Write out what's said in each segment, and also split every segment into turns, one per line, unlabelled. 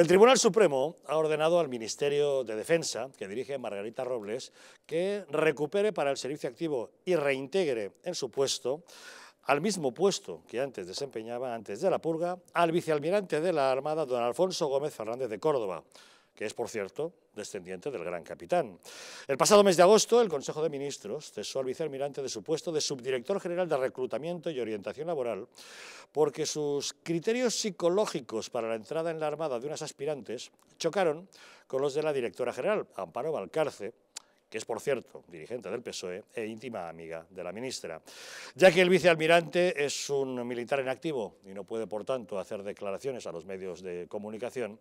El Tribunal Supremo ha ordenado al Ministerio de Defensa, que dirige Margarita Robles, que recupere para el servicio activo y reintegre en su puesto al mismo puesto que antes desempeñaba antes de la purga al vicealmirante de la Armada, don Alfonso Gómez Fernández de Córdoba, que es, por cierto, descendiente del gran capitán. El pasado mes de agosto, el Consejo de Ministros cesó al vicealmirante de su puesto de subdirector general de reclutamiento y orientación laboral porque sus criterios psicológicos para la entrada en la Armada de unas aspirantes chocaron con los de la directora general, Amparo Valcarce, que es, por cierto, dirigente del PSOE e íntima amiga de la ministra. Ya que el vicealmirante es un militar en activo y no puede, por tanto, hacer declaraciones a los medios de comunicación,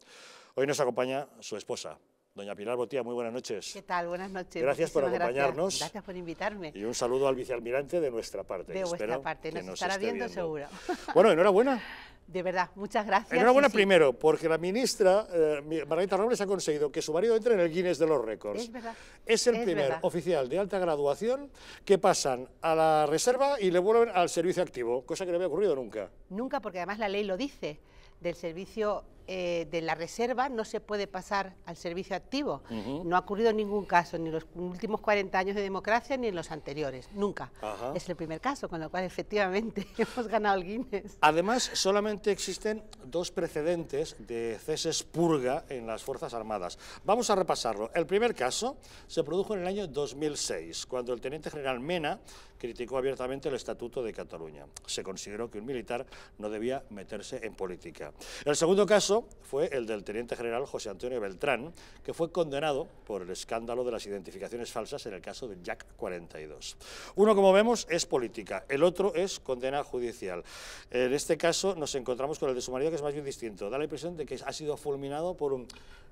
Hoy nos acompaña su esposa, Doña Pilar Botía, muy buenas noches.
¿Qué tal? Buenas noches. Gracias por acompañarnos. Gracias. por invitarme. Y
un saludo al vicealmirante de nuestra parte. De vuestra parte, nos, estará viendo, seguro. Bueno, enhorabuena.
De verdad, muchas gracias. Enhorabuena
primero, porque la ministra eh, Margarita Robles ha conseguido que su marido entre en el Guinness de los récords. Es verdad. Es el primer oficial de alta graduación que pasan a la reserva y le vuelven al servicio activo, cosa que no había ocurrido nunca.
Nunca, porque además la ley lo dice, del servicio eh, de la reserva no se puede pasar al servicio activo. No ha ocurrido ningún caso, ni en los últimos 40 años de democracia, ni en los anteriores, nunca. Es el primer caso, con lo cual efectivamente hemos ganado el Guinness.
Además, solamente existen dos precedentes de ceses purga en las Fuerzas Armadas. Vamos a repasarlo. El primer caso se produjo en el año 2006, cuando el teniente general Mena criticó abiertamente el Estatuto de Cataluña. Se consideró que un militar no debía meterse en política. El segundo caso fue el del teniente general José Antonio Beltrán, que fue condenado por el escándalo de las identificaciones falsas en el caso de Jack 42. Uno, como vemos, es política, el otro es condena judicial. En este caso nos encontramos con el de su marido, que es más bien distinto. Da la impresión de que ha sido fulminado por un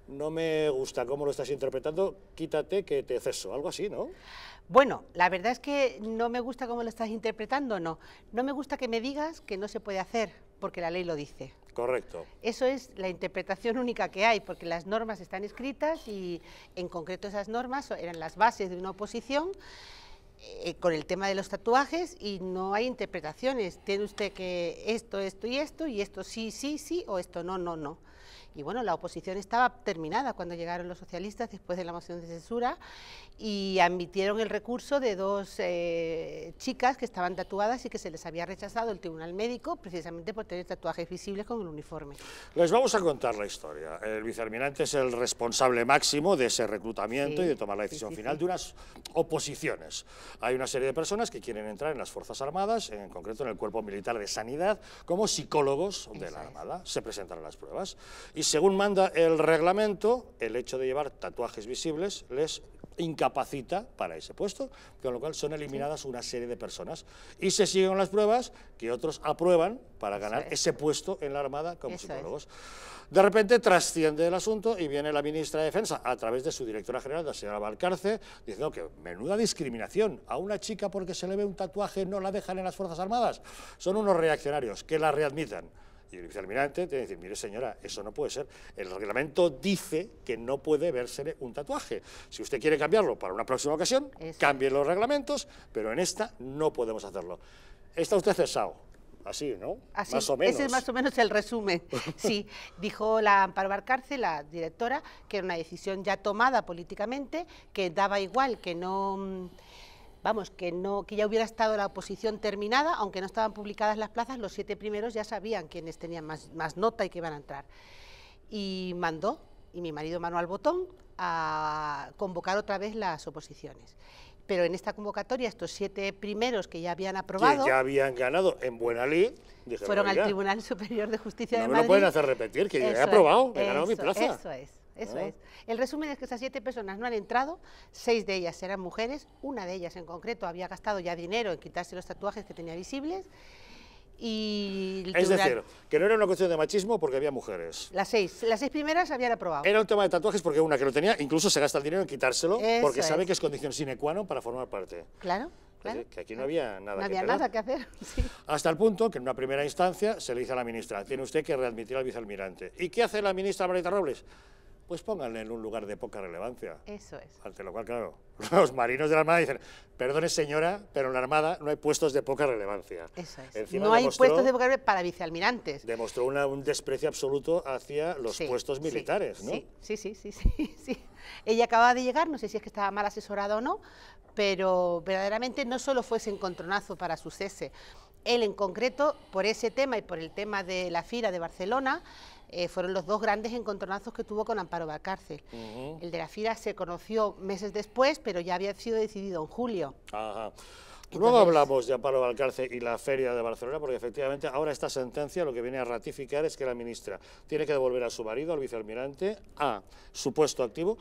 no me gusta cómo lo estás interpretando,
quítate que te ceso, algo así, ¿no? Bueno, la verdad es que no me gusta cómo lo estás interpretando, no. No me gusta que me digas que no se puede hacer, porque la ley lo dice. Correcto. Eso es la interpretación única que hay, porque las normas están escritas y en concreto esas normas eran las bases de una oposición eh, con el tema de los tatuajes y no hay interpretaciones. Tiene usted que esto, esto y esto, y esto sí, sí, sí, o esto no, no, no. Y bueno, la oposición estaba terminada cuando llegaron los socialistas después de la moción de censura y admitieron el recurso de dos eh, chicas que estaban tatuadas y que se les había rechazado el tribunal médico precisamente por tener tatuajes visibles con el uniforme.
Les vamos a contar la historia. El vicealmirante es el responsable máximo de ese reclutamiento y de tomar la decisión final de unas oposiciones. Hay una serie de personas que quieren entrar en las Fuerzas Armadas, en concreto en el Cuerpo Militar de Sanidad, como psicólogos de la Armada. Se presentan las pruebas y según manda el reglamento, el hecho de llevar tatuajes visibles les incapacita para ese puesto, con lo cual son eliminadas una serie de personas. Y se siguen las pruebas que otros aprueban para ganar ese puesto en la Armada como psicólogos. De repente trasciende el asunto y viene la ministra de Defensa a través de su directora general, la señora Valcarce, diciendo que menuda discriminación a una chica porque se le ve un tatuaje no la dejan en las Fuerzas Armadas. Son unos reaccionarios que la readmitan. Y el vicealmirante tiene que decir, mire señora, eso no puede ser. El reglamento dice que no puede verse un tatuaje. Si usted quiere cambiarlo para una próxima ocasión, cambien cambie los reglamentos, pero en esta no podemos hacerlo. Está usted cesado así, ¿no? Así, más o menos. Ese es más o
menos el resumen. Sí, dijo la Amparo Barcarce, la directora, que era una decisión ya tomada políticamente, que daba igual, que no mm, vamos, que, no, que ya hubiera estado la oposición terminada, aunque no estaban publicadas las plazas, los siete primeros ya sabían quiénes tenían más, más nota y que iban a entrar. Y mandó, y mi marido Manuel Botón, a convocar otra vez las oposiciones pero en esta convocatoria estos siete primeros que ya habían aprobado... Que ya
habían ganado en buena ley... Fueron al
Tribunal Superior de Justicia de Madrid. No me lo pueden hacer
repetir, que ya he aprobado, he ganado mi plaza. Eso es eso es.
El resumen es que esas siete personas no han entrado, seis de ellas eran mujeres, una de ellas en concreto había gastado ya dinero en quitarse los tatuajes que tenía visibles. Y es decir,
que no era una cuestión de machismo porque había mujeres.
Las seis, las seis primeras habían aprobado.
Era un tema de tatuajes porque una que lo tenía, incluso se gasta el dinero en quitárselo porque sabe que es condición sine qua non para formar parte.
Claro. Claro.
Que aquí no había nada, no que, había nada que hacer. Hasta el punto que en una primera instancia se le dice a la ministra, tiene usted que readmitir al vicealmirante. ¿Y qué hace la ministra Marita Robles? pues pónganle en un lugar de poca relevancia. Eso es. Ante lo cual, claro, los marinos de la Armada dicen, perdone señora, pero en la Armada no hay puestos de poca relevancia. Eso es. no hay puestos de
poca relevancia para vicealmirantes.
Demostró un desprecio absoluto hacia los puestos militares, sí, ¿no?
Sí, sí, sí, sí, sí. Ella acababa de llegar, no sé si es que estaba mal asesorada o no, pero verdaderamente no solo fue ese encontronazo para su cese, él en concreto, por ese tema y por el tema de la FIRA de Barcelona, eh, fueron los dos grandes encontronazos que tuvo con Amparo Valcárcel. El de la FIRA se conoció meses después, pero ya había sido decidido en julio.
Luego hablamos de Amparo Valcárcel y la Feria de Barcelona, porque efectivamente ahora esta sentencia lo que viene a ratificar es que la ministra tiene que devolver a su marido, al vicealmirante, a su puesto activo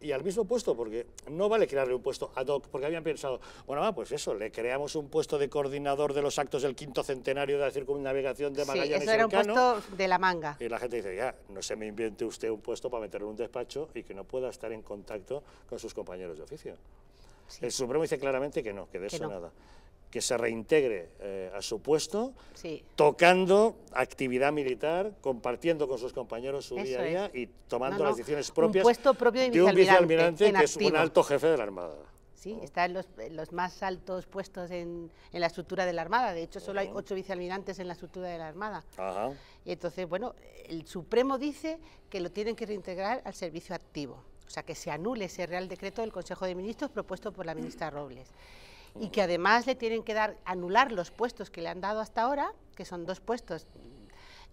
y al mismo puesto, porque no vale crearle un puesto ad hoc, porque habían pensado, bueno, pues eso, le creamos un puesto de coordinador de los actos del quinto centenario de la circunnavegación de Magallanes. Sí, eso era un
puesto de la manga.
Y la gente dice, ya, no se me invente usted un puesto para meterlo en un despacho y que no pueda estar en contacto con sus compañeros de oficio. El Supremo dice claramente que no, que de eso nada que se reintegre eh, a su puesto, tocando actividad militar, compartiendo con sus compañeros su día a día y tomando las decisiones propias un puesto
propio de, un vicealmirante que es un alto
jefe de la Armada.
Sí, está en los, más altos puestos en, la estructura de la Armada. De hecho, solo hay ocho vicealmirantes en la estructura de la Armada. Y entonces, bueno, el Supremo dice que lo tienen que reintegrar al servicio activo. O sea, que se anule ese Real Decreto del Consejo de Ministros propuesto por la ministra Robles y que además le tienen que dar, anular los puestos que le han dado hasta ahora, que son dos puestos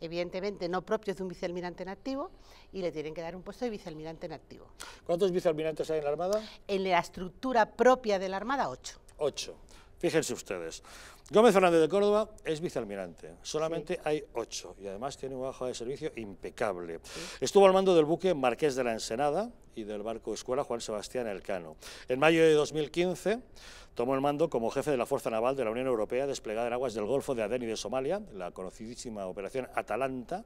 evidentemente no propios de un vicealmirante en activo, y le tienen que dar un puesto de vicealmirante en activo.
¿Cuántos vicealmirantes hay en la Armada?
En la estructura propia de la Armada, ocho.
Ocho. Fíjense ustedes, Gómez Fernández de Córdoba es vicealmirante, solamente hay ocho y además tiene un bajo de servicio impecable. Estuvo al mando del buque Marqués de la Ensenada y del barco escuela Juan Sebastián Elcano. En mayo de 2015 tomó el mando como jefe de la Fuerza Naval de la Unión Europea desplegada en aguas del Golfo de Adén y de Somalia, la conocidísima operación Atalanta,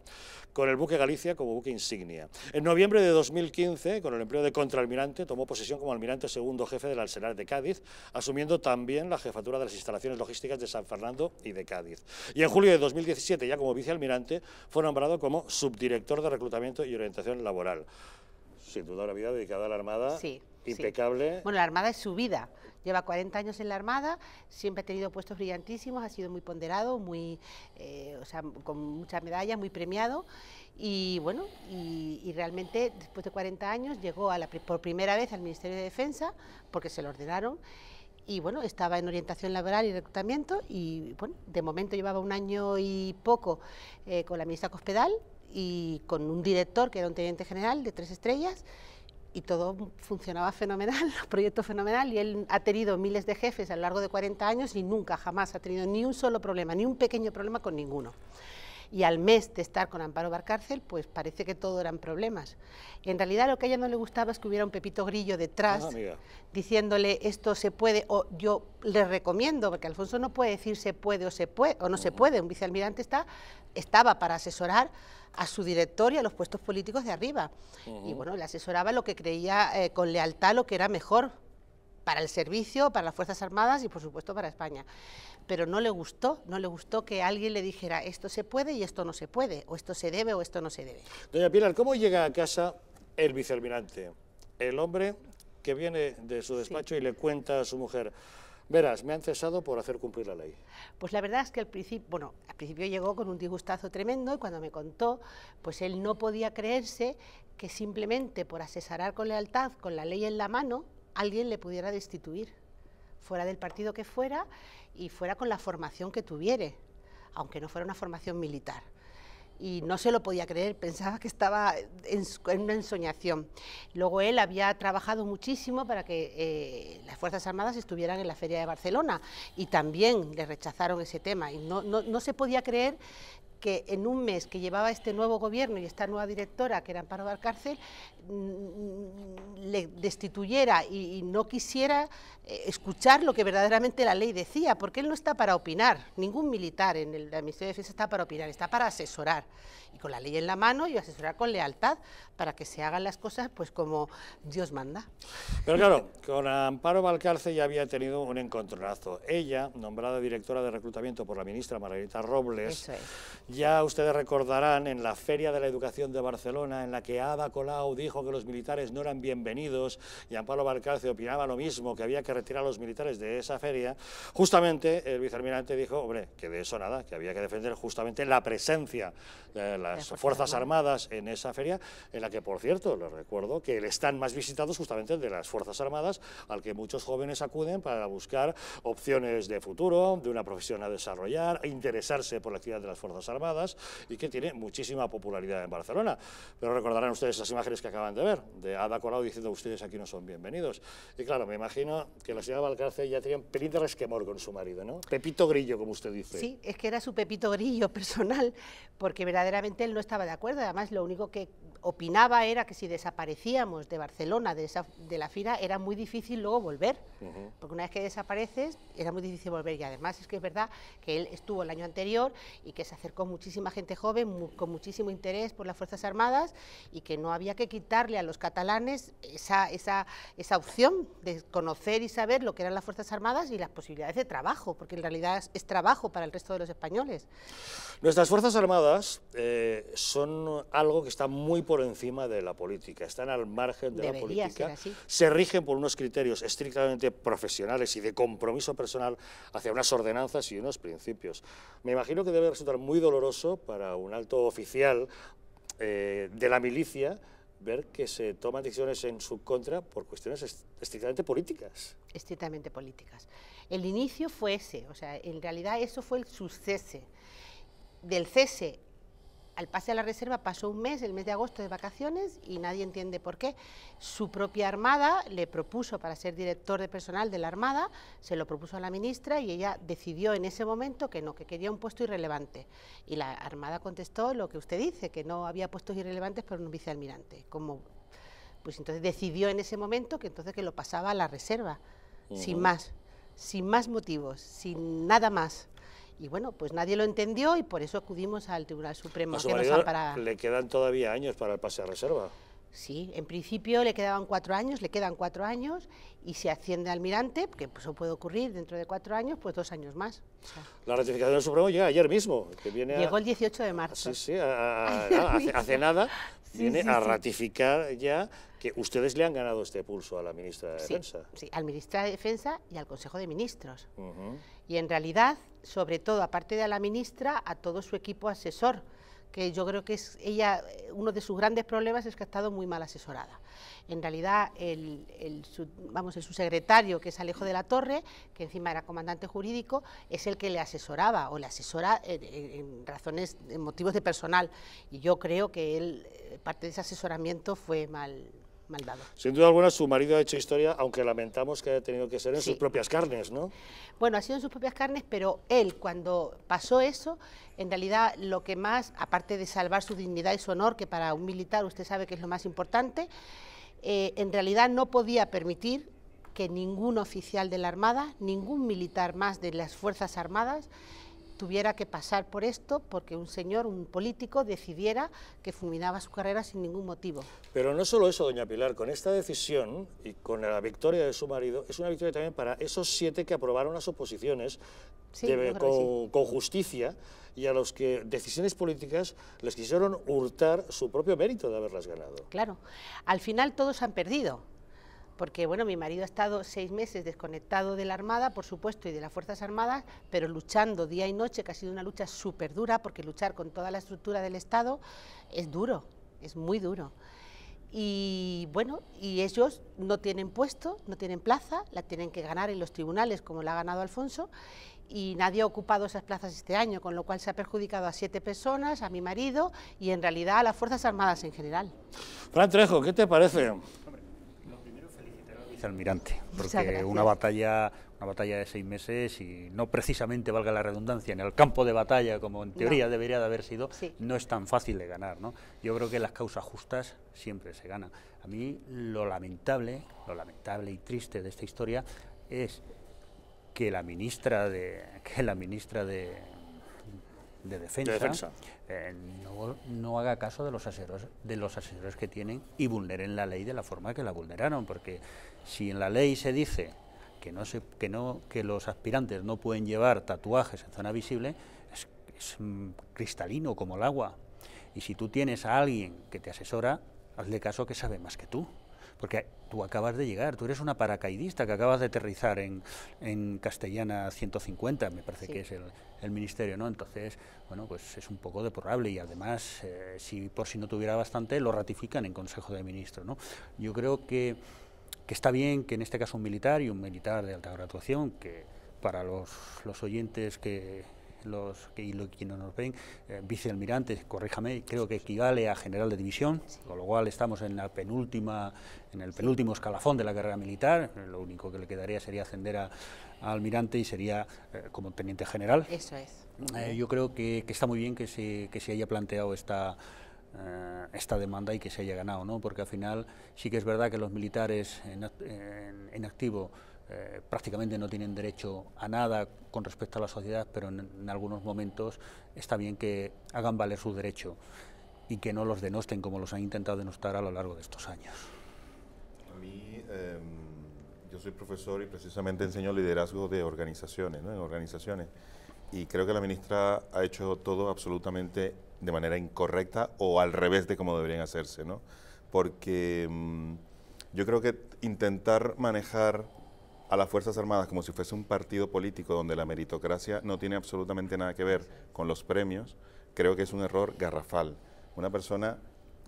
con el buque Galicia como buque insignia. En noviembre de 2015, con el empleo de contraalmirante, tomó posesión como almirante segundo jefe del Arsenal de Cádiz, asumiendo también la jefatura de las instalaciones logísticas de San Fernando y de Cádiz. Y en julio de 2017, ya como vicealmirante, fue nombrado como subdirector de reclutamiento y orientación laboral. Sin duda una vida dedicada a la Armada. Sí impecable. Bueno,
la Armada es su vida. Lleva 40 años en la Armada, siempre ha tenido puestos brillantísimos, ha sido muy ponderado, muy, eh, con muchas medallas, muy premiado. Y bueno, y, realmente después de 40 años llegó a la, por primera vez al Ministerio de Defensa, porque se lo ordenaron, y bueno, estaba en orientación laboral y reclutamiento y bueno, de momento llevaba un año y poco eh, con la ministra Cospedal y con un director que era un teniente general de tres estrellas y todo funcionaba fenomenal, proyecto fenomenal y él ha tenido miles de jefes a lo largo de 40 años y nunca jamás ha tenido ni un solo problema, ni un pequeño problema con ninguno y al mes de estar con Amparo Barcárcel, pues parece que todo eran problemas. En realidad lo que a ella no le gustaba es que hubiera un Pepito Grillo detrás ah, diciéndole esto se puede o yo le recomiendo, porque Alfonso no puede decir se puede o, se puede, o no se puede, un vicealmirante está, estaba para asesorar a su director y a los puestos políticos de arriba. Y bueno, le asesoraba lo que creía eh, con lealtad lo que era mejor para el servicio, para las Fuerzas Armadas y por supuesto para España pero no le gustó, no le gustó que alguien le dijera esto se puede y esto no se puede, o esto se debe o esto no se debe.
Doña Pilar, ¿cómo llega a casa el vicealmirante? El hombre que viene de su despacho y le cuenta a su mujer, Verás, me han cesado por hacer cumplir la ley.
Pues la verdad es que al principio, bueno, al principio llegó con un disgustazo tremendo y cuando me contó, pues él no podía creerse que simplemente por asesorar con lealtad, con la ley en la mano, alguien le pudiera destituir, fuera del partido que fuera, y fuera con la formación que tuviere, aunque no fuera una formación militar. Y no se lo podía creer, pensaba que estaba en, una ensoñación. Luego él había trabajado muchísimo para que eh, las Fuerzas Armadas estuvieran en la Feria de Barcelona y también le rechazaron ese tema. Y no, no se podía creer que en un mes que llevaba este nuevo gobierno y esta nueva directora, que era Amparo Valcárcel, mm, le destituyera y, no quisiera eh, escuchar lo que verdaderamente la ley decía, porque él no está para opinar, ningún militar en el, Ministerio de Defensa está para opinar, está para asesorar, y con la ley en la mano y asesorar con lealtad para que se hagan las cosas pues como Dios manda. Pero
claro, con Amparo Valcárcel ya había tenido un encontronazo. Ella, nombrada directora de reclutamiento por la ministra Margarita Robles, es. Ya ustedes recordarán en la Feria de la Educación de Barcelona, en la que Ada Colau dijo que los militares no eran bienvenidos, y Amparo Barcalce opinaba lo mismo, que había que retirar a los militares de esa feria, justamente el vicealmirante dijo, hombre, que de eso nada, que había que defender justamente la presencia de las Fuerzas Armadas en esa feria, en la que, por cierto, les recuerdo que están están más visitados justamente de las Fuerzas Armadas, al que muchos jóvenes acuden para buscar opciones de futuro, de una profesión a desarrollar, interesarse por la actividad de las Fuerzas Armadas, y que tiene muchísima popularidad en Barcelona. Pero recordarán ustedes las imágenes que acaban de ver, de Ada Colau diciendo ustedes aquí no son bienvenidos. Y claro, me imagino que la señora Valcarce ya tenía un pelín de resquemor con su marido, ¿no? Pepito Grillo, como usted dice. Sí,
es que era su Pepito Grillo personal, porque verdaderamente él no estaba de acuerdo. Además, lo único que opinaba era que si desaparecíamos de Barcelona, de, de la fila era muy difícil luego volver, porque una vez que desapareces era muy difícil volver y además es que es verdad que él estuvo el año anterior y que se acercó muchísima gente joven, con muchísimo interés por las Fuerzas Armadas y que no había que quitarle a los catalanes esa, esa, esa opción de conocer y saber lo que eran las Fuerzas Armadas y las posibilidades de trabajo, porque en realidad es, trabajo para el resto de los españoles.
Nuestras Fuerzas Armadas eh, son algo que está muy por por encima de la política, están al margen de la política, se rigen por unos criterios estrictamente profesionales y de compromiso personal hacia unas ordenanzas y unos principios. Me imagino que debe resultar muy doloroso para un alto oficial eh, de la milicia ver que se toman decisiones en su contra por cuestiones estrictamente políticas.
Estrictamente políticas. El inicio fue ese, o sea, en realidad eso fue el suceso Del cese al pase a la reserva pasó un mes, el mes de agosto de vacaciones y nadie entiende por qué. Su propia Armada le propuso para ser director de personal de la Armada, se lo propuso a la ministra y ella decidió en ese momento que no, que quería un puesto irrelevante. Y la Armada contestó lo que usted dice, que no había puestos irrelevantes para un vicealmirante. Como, pues entonces decidió en ese momento que entonces que lo pasaba a la reserva, sin más, sin más motivos, sin nada más. Y bueno, pues nadie lo entendió y por eso acudimos al Tribunal Supremo.
¿Le quedan todavía años para el pase a reserva?
Sí, en principio le quedaban cuatro años, le quedan cuatro años y si asciende al almirante, que pues, eso puede ocurrir dentro de cuatro años, pues dos años más.
La ratificación del Supremo llega ayer mismo. Que viene Llegó el
18 de marzo. Ah,
sí, sí, hace, nada viene a ratificar ya que ustedes le han ganado este pulso a la ministra de Defensa.
Sí, al ministro de Defensa y al Consejo de Ministros. Y en realidad, sobre todo, aparte de a la ministra, a todo su equipo asesor que yo creo que es ella, eh, uno de sus grandes problemas es que ha estado muy mal asesorada. En realidad, el, el, su, vamos, el subsecretario, que es Alejo de la Torre, que encima era comandante jurídico, es el que le asesoraba o le asesora en, razones, motivos de personal. Y yo creo que él, eh, parte de ese asesoramiento fue mal,
sin duda alguna, su marido ha hecho historia, aunque lamentamos que haya tenido que ser en sus propias carnes, ¿no?
Bueno, ha sido en sus propias carnes, pero él, cuando pasó eso, en realidad lo que más, aparte de salvar su dignidad y su honor, que para un militar usted sabe que es lo más importante, eh, en realidad no podía permitir que ningún oficial de la Armada, ningún militar más de las Fuerzas Armadas, tuviera que pasar por esto porque un señor, un político, decidiera que fulminaba su carrera sin ningún motivo.
Pero no solo eso, doña Pilar, con esta decisión y con la victoria de su marido, es una victoria también para esos siete que aprobaron las oposiciones con, con justicia y a los que decisiones políticas les quisieron hurtar su propio mérito de haberlas ganado.
Claro, al final todos han perdido porque bueno, mi marido ha estado seis meses desconectado de la Armada, por supuesto, y de las Fuerzas Armadas, pero luchando día y noche, que ha sido una lucha súper dura, porque luchar con toda la estructura del Estado es duro, es muy duro. Y bueno, y ellos no tienen puesto, no tienen plaza, la tienen que ganar en los tribunales como la ha ganado Alfonso y nadie ha ocupado esas plazas este año, con lo cual se ha perjudicado a siete personas, a mi marido y en realidad a las Fuerzas Armadas en general.
Fran Trejo, ¿qué te parece? almirante porque una batalla, una batalla de seis meses y no precisamente valga la redundancia en el campo de batalla como en teoría debería de haber sido, no es tan fácil de ganar, ¿no? Yo creo que las causas justas siempre se ganan. A mí lo lamentable, lo lamentable y triste de esta historia es que la ministra de que la ministra de de defensa, eh, no, no, haga caso de los, asesores, de los asesores que tienen y vulneren la ley de la forma que la vulneraron, porque si en la ley se dice que, no se, que, no, que los aspirantes no pueden llevar tatuajes en zona visible, es, es mm, cristalino como el agua. Y si tú tienes a alguien que te asesora, hazle caso que sabe más que tú porque tú acabas de llegar, tú eres una paracaidista que acabas de aterrizar en, en Castellana 150, me parece que es el, ministerio, ¿no? Entonces, bueno, pues es un poco deplorable y además, eh, si por si no tuviera bastante, lo ratifican en Consejo de Ministros, ¿no? Yo creo que, está bien que en este caso un militar y un militar de alta graduación, que para los oyentes que, los que, y nos ven, eh, vicealmirante, corríjame, creo que equivale a general de división, con lo cual estamos en la penúltima, en el penúltimo escalafón de la carrera militar, lo único que le quedaría sería ascender a, almirante y sería eh, como teniente general.
Eso es. Eh,
yo creo que, está muy bien que se, que se haya planteado esta esta demanda y que se haya ganado, ¿no? porque al final sí que es verdad que los militares en activo eh, prácticamente no tienen derecho a nada con respecto a la sociedad, pero en, algunos momentos está bien que hagan valer su derecho y que no los denosten
como los han intentado denostar a lo largo de estos años. A mí, em, yo soy profesor y precisamente enseño liderazgo de organizaciones, ¿no? en organizaciones, y creo que la ministra ha hecho todo absolutamente de manera incorrecta o al revés de como deberían hacerse, ¿no? porque em, yo creo que intentar manejar a las Fuerzas Armadas como si fuese un partido político donde la meritocracia no tiene absolutamente nada que ver con los premios, creo que es un error garrafal. Una persona,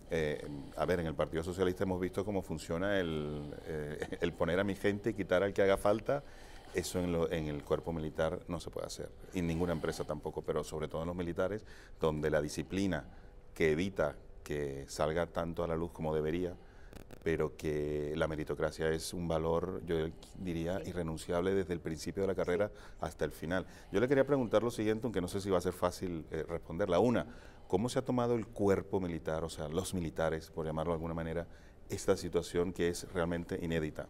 eh, a ver, en el Partido Socialista hemos visto cómo funciona eh, el, poner a mi gente y quitar al que haga falta. Eso en, el cuerpo militar no se puede hacer, y ninguna empresa tampoco, pero sobre todo en los militares, donde la disciplina que evita que salga tanto a la luz como debería, pero que la meritocracia es un valor, yo diría, irrenunciable desde el principio de la carrera hasta el final. Yo le quería preguntar lo siguiente, aunque no sé si va a ser fácil eh, responderla. Una, ¿cómo se ha tomado el cuerpo militar, o sea, los militares, por llamarlo de alguna manera, esta situación que es realmente inédita?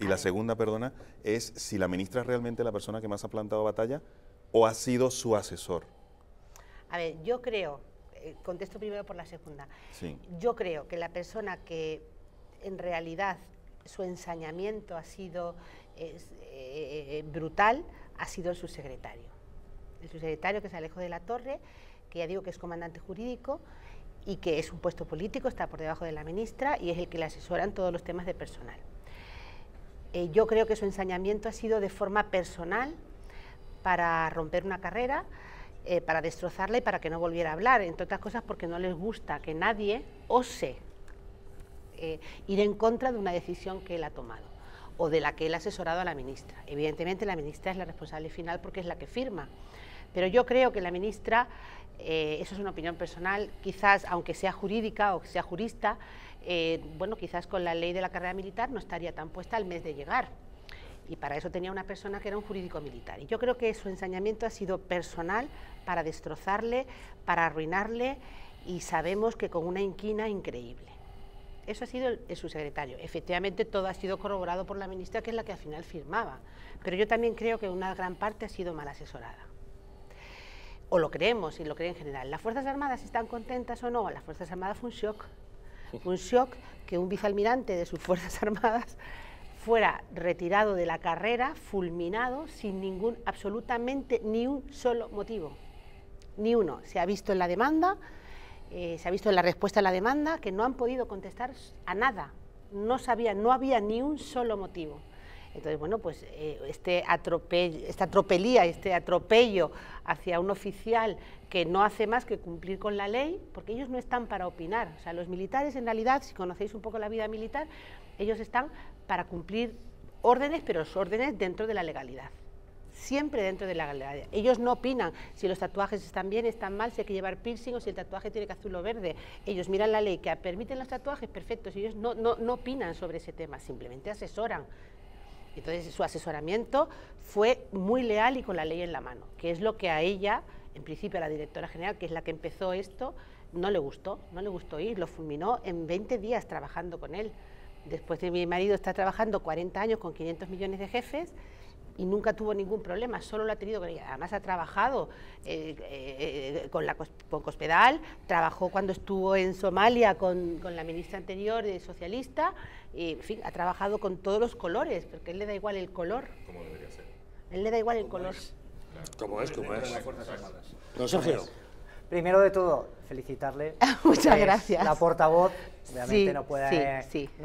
Y la segunda, perdona, es si la ministra es realmente la persona que más ha plantado batalla o ha sido su asesor.
A ver, yo creo eh, contesto primero por la segunda. Yo creo que la persona que en realidad su ensañamiento ha sido eh, eh, brutal ha sido su secretario. El subsecretario que es Alejo de la Torre, que ya digo que es comandante jurídico y que es un puesto político, está por debajo de la ministra y es el que le asesora en todos los temas de personal. yo creo que su ensañamiento ha sido de forma personal para romper una carrera, eh, para destrozarla y para que no volviera a hablar, entre otras cosas porque no les gusta que nadie ose eh, ir en contra de una decisión que él ha tomado o de la que él ha asesorado a la ministra. Evidentemente la ministra es la responsable final porque es la que firma, pero yo creo que la ministra, eh, eso es una opinión personal, quizás aunque sea jurídica o que sea jurista, bueno, quizás con la ley de la carrera militar no estaría tan puesta al mes de llegar y para eso tenía una persona que era un jurídico militar. Y yo creo que su ensañamiento ha sido personal para destrozarle, para arruinarle y sabemos que con una inquina increíble. Eso ha sido su secretario. Efectivamente, todo ha sido corroborado por la ministra, que es la que al final firmaba. Pero yo también creo que una gran parte ha sido mal asesorada. O lo creemos y lo creen en general. ¿Las Fuerzas Armadas están contentas o no? Las Fuerzas Armadas fue un shock. un shock que un vicealmirante de sus Fuerzas Armadas fuera retirado de la carrera, fulminado, sin ningún, absolutamente ni un solo motivo. Ni uno. Se ha visto en la demanda, eh, se ha visto en la respuesta a la demanda que no han podido contestar a nada. No sabía, no había ni un solo motivo. Entonces, bueno, pues eh, este atropello, esta atropelía, este atropello hacia un oficial que no hace más que cumplir con la ley, porque ellos no están para opinar. O sea, los militares en realidad, si conocéis un poco la vida militar, ellos están para cumplir órdenes, pero órdenes dentro de la legalidad. Siempre dentro de la legalidad. Ellos no opinan si los tatuajes están bien, están mal, si hay que llevar piercing o si el tatuaje tiene que azul o verde. Ellos miran la ley que permiten los tatuajes, perfectos. Ellos no, no opinan sobre ese tema, simplemente asesoran. Entonces su asesoramiento fue muy leal y con la ley en la mano, que es lo que a ella, en principio a la directora general, que es la que empezó esto, no le gustó, no le gustó ir, lo fulminó en 20 días trabajando con él después de mi marido está trabajando 40 años con 500 millones de jefes y nunca tuvo ningún problema, solo lo ha tenido Además ha trabajado eh, eh, con, la, Cospedal, trabajó cuando estuvo en Somalia con, la ministra anterior de socialista, en fin, ha trabajado con todos los colores, porque a él le da igual el color. Como debería ser. él le da igual el color.
Como es, como es. No, Sergio.
Primero de todo, felicitarle. Ah, muchas gracias. La portavoz, obviamente no,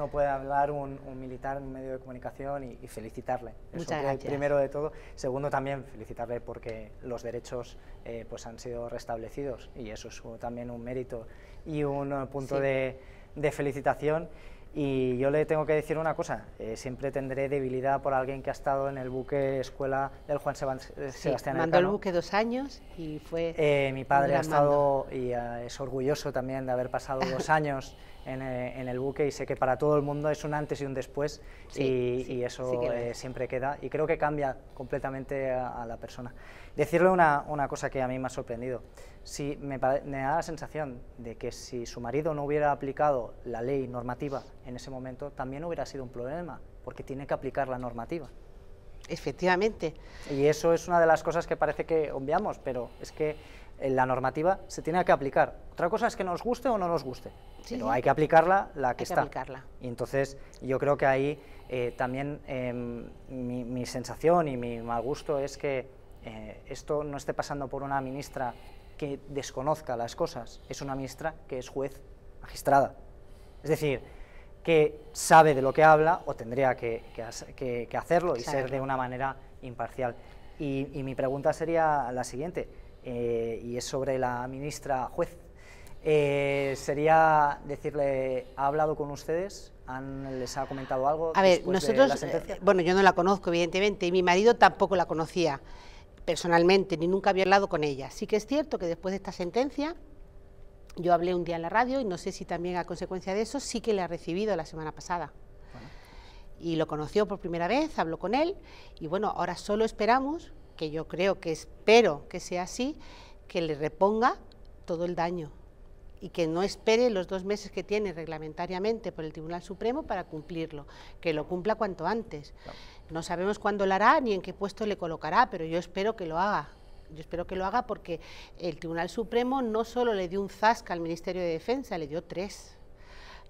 puede, no hablar un, militar en un medio de comunicación y, felicitarle. Eso Muchas Primero de todo. Segundo, también felicitarle porque los derechos eh, pues han sido restablecidos y eso es también un mérito y un eh, punto de, de felicitación. Y yo le tengo que decir una cosa, eh, siempre tendré debilidad por alguien que ha estado en el buque escuela del Juan Sebastián. Eh, sí, Sebastián mandó el buque
dos años y fue... Eh, mi padre ha estado
y ah, es orgulloso también de haber pasado dos años en, el buque y sé que para todo el mundo es un antes y un después y, eso eh, siempre queda y creo que cambia completamente a, la persona. Decirle una, una, cosa que a mí me ha sorprendido, si me, me, da la sensación de que si su marido no hubiera aplicado la ley normativa en ese momento, también hubiera sido un problema, porque tiene que aplicar la normativa. Efectivamente. Y eso es una de las cosas que parece que obviamos, pero es que la normativa se tiene que aplicar. Otra cosa es que nos guste o no nos guste, pero hay que aplicarla la que hay está. Que aplicarla. Y entonces yo creo que ahí eh, también eh, mi, sensación y mi mal gusto es que eh, esto no esté pasando por una ministra que desconozca las cosas, es una ministra que es juez magistrada. Es decir, que sabe de lo que habla o tendría que, hacerlo y ser de una manera imparcial. y mi pregunta sería la siguiente. Eh, y es sobre la ministra juez. Eh, sería decirle, ¿ha hablado con ustedes? ¿Les ha comentado algo? A ver, nosotros, eh,
bueno, yo no la conozco, evidentemente, y mi marido tampoco la conocía personalmente, ni nunca había hablado con ella. Sí que es cierto que después de esta sentencia, yo hablé un día en la radio y no sé si también a consecuencia de eso sí que la ha recibido la semana pasada. Y lo conoció por primera vez, habló con él y bueno, ahora solo esperamos que yo creo que espero que sea así, que le reponga todo el daño y que no espere los dos meses que tiene reglamentariamente por el Tribunal Supremo para cumplirlo, que lo cumpla cuanto antes. No sabemos cuándo lo hará ni en qué puesto le colocará, pero yo espero que lo haga. Yo espero que lo haga porque el Tribunal Supremo no solo le dio un zasca al Ministerio de Defensa, le dio tres.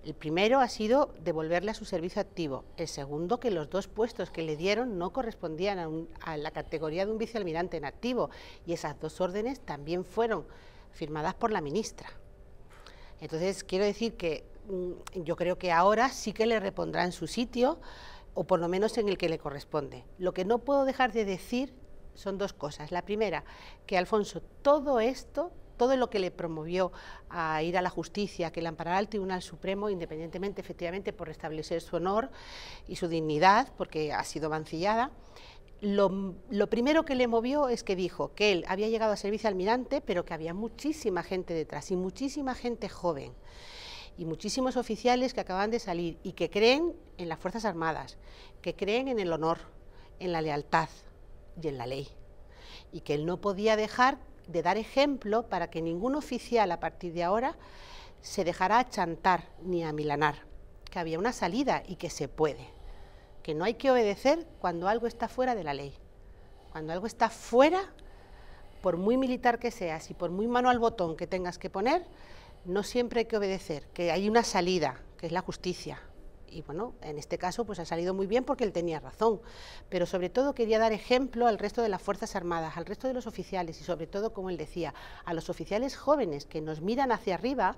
El primero ha sido devolverle a su servicio activo. El segundo, que los dos puestos que le dieron no correspondían a, la categoría de un vicealmirante en activo. Y esas dos órdenes también fueron firmadas por la ministra. Entonces, quiero decir que mm, yo creo que ahora sí que le repondrá en su sitio, o por lo menos en el que le corresponde. Lo que no puedo dejar de decir son dos cosas. La primera, que Alfonso, todo esto todo lo que le promovió a ir a la justicia, que le amparara al Tribunal Supremo, independientemente, efectivamente, por restablecer su honor y su dignidad, porque ha sido mancillada, lo, lo, primero que le movió es que dijo que él había llegado a servicio almirante, pero que había muchísima gente detrás y muchísima gente joven y muchísimos oficiales que acaban de salir y que creen en las Fuerzas Armadas, que creen en el honor, en la lealtad y en la ley. Y que él no podía dejar de dar ejemplo para que ningún oficial a partir de ahora se dejara chantar ni amilanar, que había una salida y que se puede, que no hay que obedecer cuando algo está fuera de la ley. Cuando algo está fuera, por muy militar que seas y por muy mano al botón que tengas que poner, no siempre hay que obedecer, que hay una salida, que es la justicia, y bueno, en este caso pues ha salido muy bien porque él tenía razón, pero sobre todo quería dar ejemplo al resto de las Fuerzas Armadas, al resto de los oficiales y sobre todo, como él decía, a los oficiales jóvenes que nos miran hacia arriba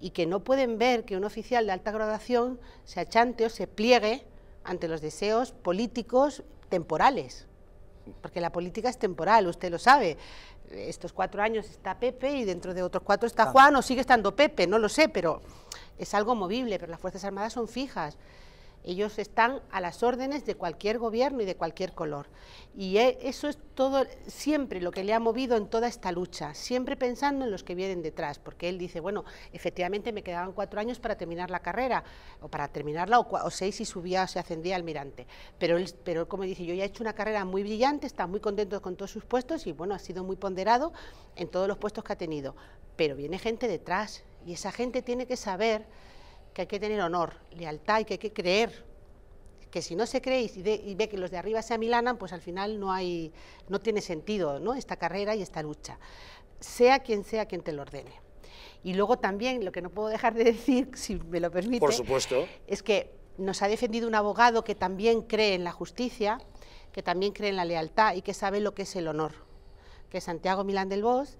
y que no pueden ver que un oficial de alta graduación se achante o se pliegue ante los deseos políticos temporales porque la política es temporal, usted lo sabe. Estos cuatro años está Pepe y dentro de otros cuatro está Juan o sigue estando Pepe, no lo sé, pero es algo movible, pero las Fuerzas Armadas son fijas. Ellos están a las órdenes de cualquier gobierno y de cualquier color. Y eh, eso es todo, siempre lo que le ha movido en toda esta lucha, siempre pensando en los que vienen detrás, porque él dice, bueno, efectivamente me quedaban cuatro años para terminar la carrera, o para terminarla, o, seis y subía o se ascendía almirante. Pero él, pero como dice, yo ya he hecho una carrera muy brillante, está muy contento con todos sus puestos y bueno, ha sido muy ponderado en todos los puestos que ha tenido. Pero viene gente detrás y esa gente tiene que saber que hay que tener honor, lealtad y que hay que creer. Que si no se cree y ve, que los de arriba se amilanan, pues al final no, hay, no tiene sentido ¿no? esta carrera y esta lucha. Sea quien sea quien te lo ordene. Y luego también, lo que no puedo dejar de decir, si me lo permite, Por supuesto. es que nos ha defendido un abogado que también cree en la justicia, que también cree en la lealtad y que sabe lo que es el honor, que es Santiago Milán del Bosch,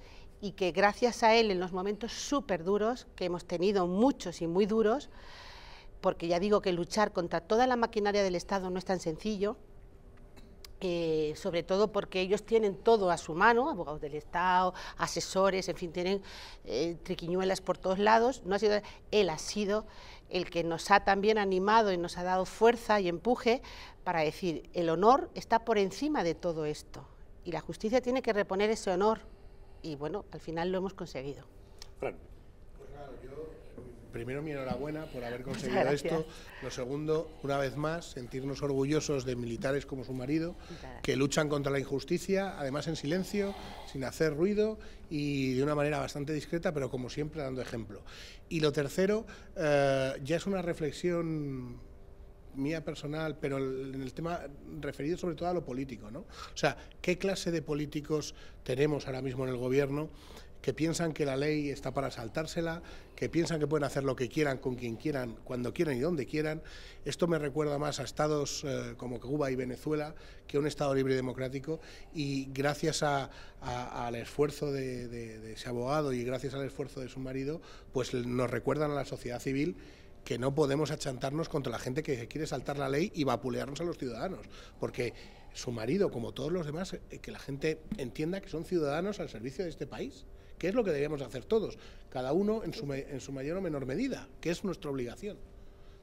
y que gracias a él en los momentos súper duros, que hemos tenido muchos y muy duros, porque ya digo que luchar contra toda la maquinaria del Estado no es tan sencillo, eh, sobre todo porque ellos tienen todo a su mano, abogados del Estado, asesores, en fin, tienen eh, triquiñuelas por todos lados. No ha sido, él ha sido el que nos ha también animado y nos ha dado fuerza y empuje para decir, el honor está por encima de todo esto y la justicia tiene que reponer ese honor y bueno, al final lo hemos conseguido.
Fran. Pues claro, primero mi enhorabuena por haber conseguido esto. Lo segundo, una vez más, sentirnos orgullosos de militares como su marido, que luchan contra la injusticia, además en silencio, sin hacer ruido y de una manera bastante discreta, pero como siempre dando ejemplo. Y lo tercero, eh, ya es una reflexión mía personal, pero en el tema referido sobre todo a lo político, ¿no? O sea, ¿qué clase de políticos tenemos ahora mismo en el gobierno que piensan que la ley está para saltársela, que piensan que pueden hacer lo que quieran, con quien quieran, cuando quieran y donde quieran. Esto me recuerda más a estados eh, como Cuba y Venezuela que a un estado libre y democrático y gracias al esfuerzo de, de ese abogado y gracias al esfuerzo de su marido, pues nos recuerdan a la sociedad civil que no podemos achantarnos contra la gente que quiere saltar la ley y vapulearnos a los ciudadanos, porque su marido, como todos los demás, eh, que la gente entienda que son ciudadanos al servicio de este país, que es lo que debemos hacer todos, cada uno en su, mayor o menor medida, que es nuestra obligación.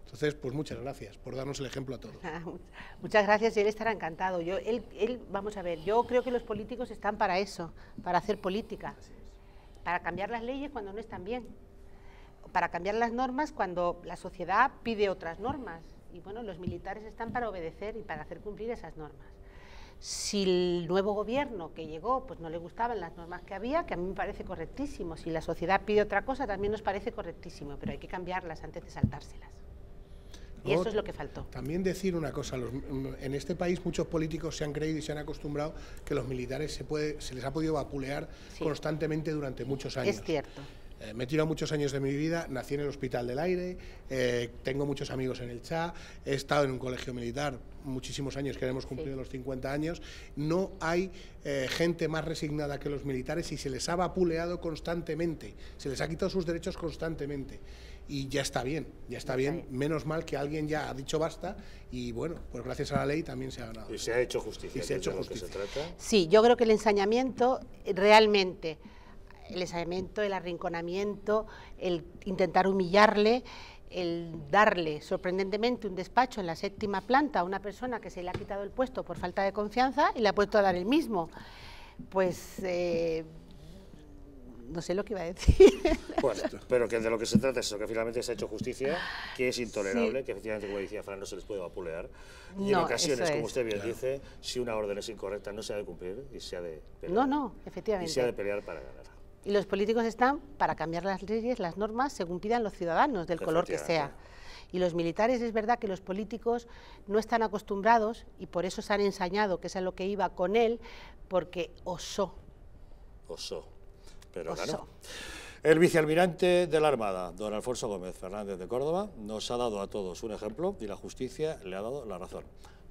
Entonces, pues muchas gracias por darnos el ejemplo a todos.
muchas gracias y él estará encantado. Yo, él, él, vamos a ver, yo creo que los políticos están para eso, para hacer política, para cambiar las leyes cuando no están bien para cambiar las normas cuando la sociedad pide otras normas. Y bueno, los militares están para obedecer y para hacer cumplir esas normas. Si el nuevo gobierno que llegó pues no le gustaban las normas que había, que a mí me parece correctísimo, si la sociedad pide otra cosa también nos parece correctísimo, pero hay que cambiarlas antes de saltárselas. Y eso es lo que faltó.
También decir una cosa, en este país muchos políticos se han creído y se han acostumbrado que los militares se, puede, se les ha podido vapulear constantemente durante muchos años. Es cierto. Eh, me he tirado muchos años de mi vida, nací en el Hospital del Aire, eh, tengo muchos amigos en el CHA, he estado en un colegio militar muchísimos años, queremos cumplir cumplido los 50 años. No hay eh, gente más resignada que los militares y se les ha vapuleado constantemente, se les ha quitado sus derechos constantemente. Y ya está bien, ya está bien. Menos mal que alguien ya ha dicho basta y bueno, pues gracias a la ley también se ha ganado. Y se ha hecho justicia. Y se ha hecho justicia.
Sí, yo creo que el ensañamiento realmente el esadimento, el arrinconamiento, el intentar humillarle, el darle sorprendentemente un despacho en la séptima planta a una persona que se le ha quitado el puesto por falta de confianza y le ha puesto a dar el mismo. Pues eh, no sé lo que iba a decir.
Bueno, pero que de lo que se trata es eso, que finalmente se ha hecho justicia, que es intolerable, que efectivamente, como decía Fran, no se les puede vapulear.
Y en ocasiones, como usted bien
dice, si una orden es incorrecta, no se ha de cumplir y se ha de pelear. No,
no, efectivamente. Y se ha de pelear para ganar. Y los políticos están para cambiar las leyes, las normas, según pidan los ciudadanos, del color que sea. Y los militares, es verdad que los políticos no están acostumbrados y por eso se han ensañado, que es a lo que iba con él, porque osó.
Osó, pero osó. El vicealmirante de la Armada, don Alfonso Gómez Fernández de Córdoba, nos ha dado a todos un ejemplo y la justicia le ha dado la razón.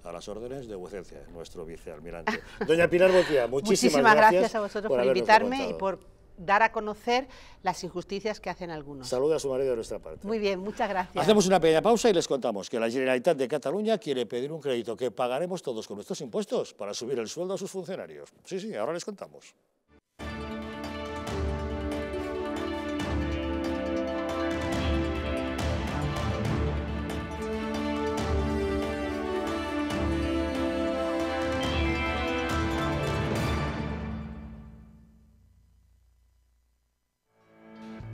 A las órdenes de vuecencia, nuestro vicealmirante. Doña Pilar Botía, muchísimas, muchísimas gracias, a vosotros por invitarme y por
dar a conocer las injusticias que hacen algunos.
Saluda a su marido de nuestra parte.
Muy bien, muchas gracias. Hacemos
una pequeña pausa y les contamos que la Generalitat de Cataluña quiere pedir un crédito que pagaremos todos con nuestros impuestos para subir el sueldo a sus funcionarios. Sí, sí, ahora les contamos.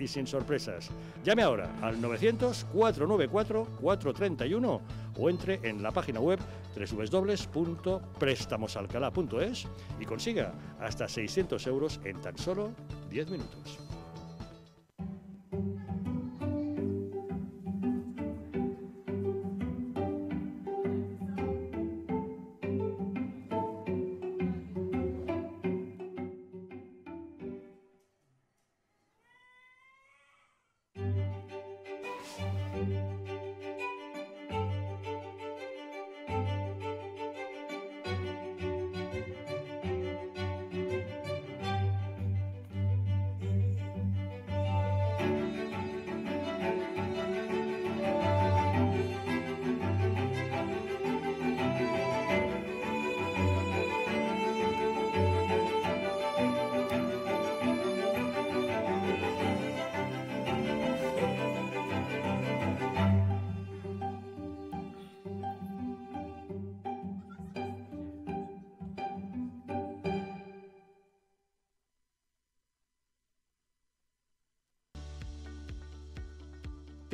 y sin sorpresas. Llame ahora al 900-494-431 o entre en la página web www.préstamosalcalá.es y consiga hasta 600 euros en tan solo 10 minutos.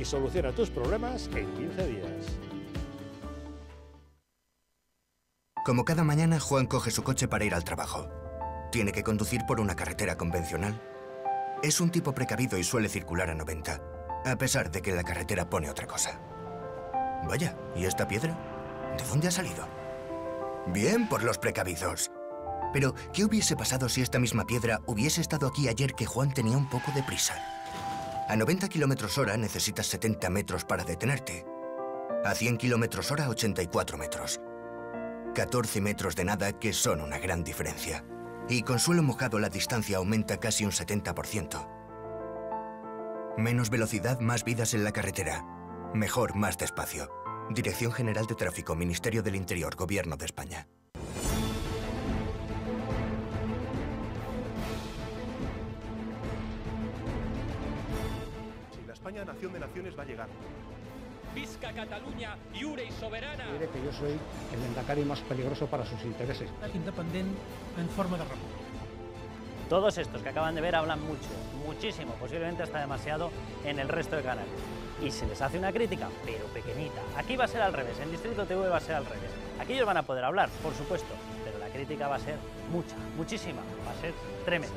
y soluciona tus problemas en 15 días.
Como cada mañana, Juan coge su coche para ir al trabajo. Tiene que conducir por una carretera convencional. Es un tipo precavido y suele circular a 90, a pesar de que la carretera pone otra cosa. Vaya, ¿y esta piedra? ¿De dónde ha salido? Bien por los precavidos. Pero, ¿qué hubiese pasado si esta misma piedra hubiese estado aquí ayer que Juan tenía un poco de prisa? A 90 kilómetros hora necesitas 70 metros para detenerte. A 100 kilómetros hora, 84 metros. 14 metros de nada que son una gran diferencia. Y con suelo mojado la distancia aumenta casi un 70%. Menos velocidad, más vidas en la carretera. Mejor, más despacio. Dirección General de Tráfico, Ministerio del Interior, Gobierno de España.
Nación de Naciones va a llegar.
Visca Cataluña, lliure y soberana. Mire que yo soy el endacari más peligroso para sus intereses. en forma de ramo. Todos estos que acaban de ver hablan mucho, muchísimo, posiblemente hasta demasiado en el resto de canales. Y se les hace una crítica, pero pequeñita. Aquí va a ser al revés, en Distrito TV va a ser al revés. Aquí ellos van a poder hablar, por supuesto, pero la crítica va a ser mucha, muchísima, va a ser tremenda.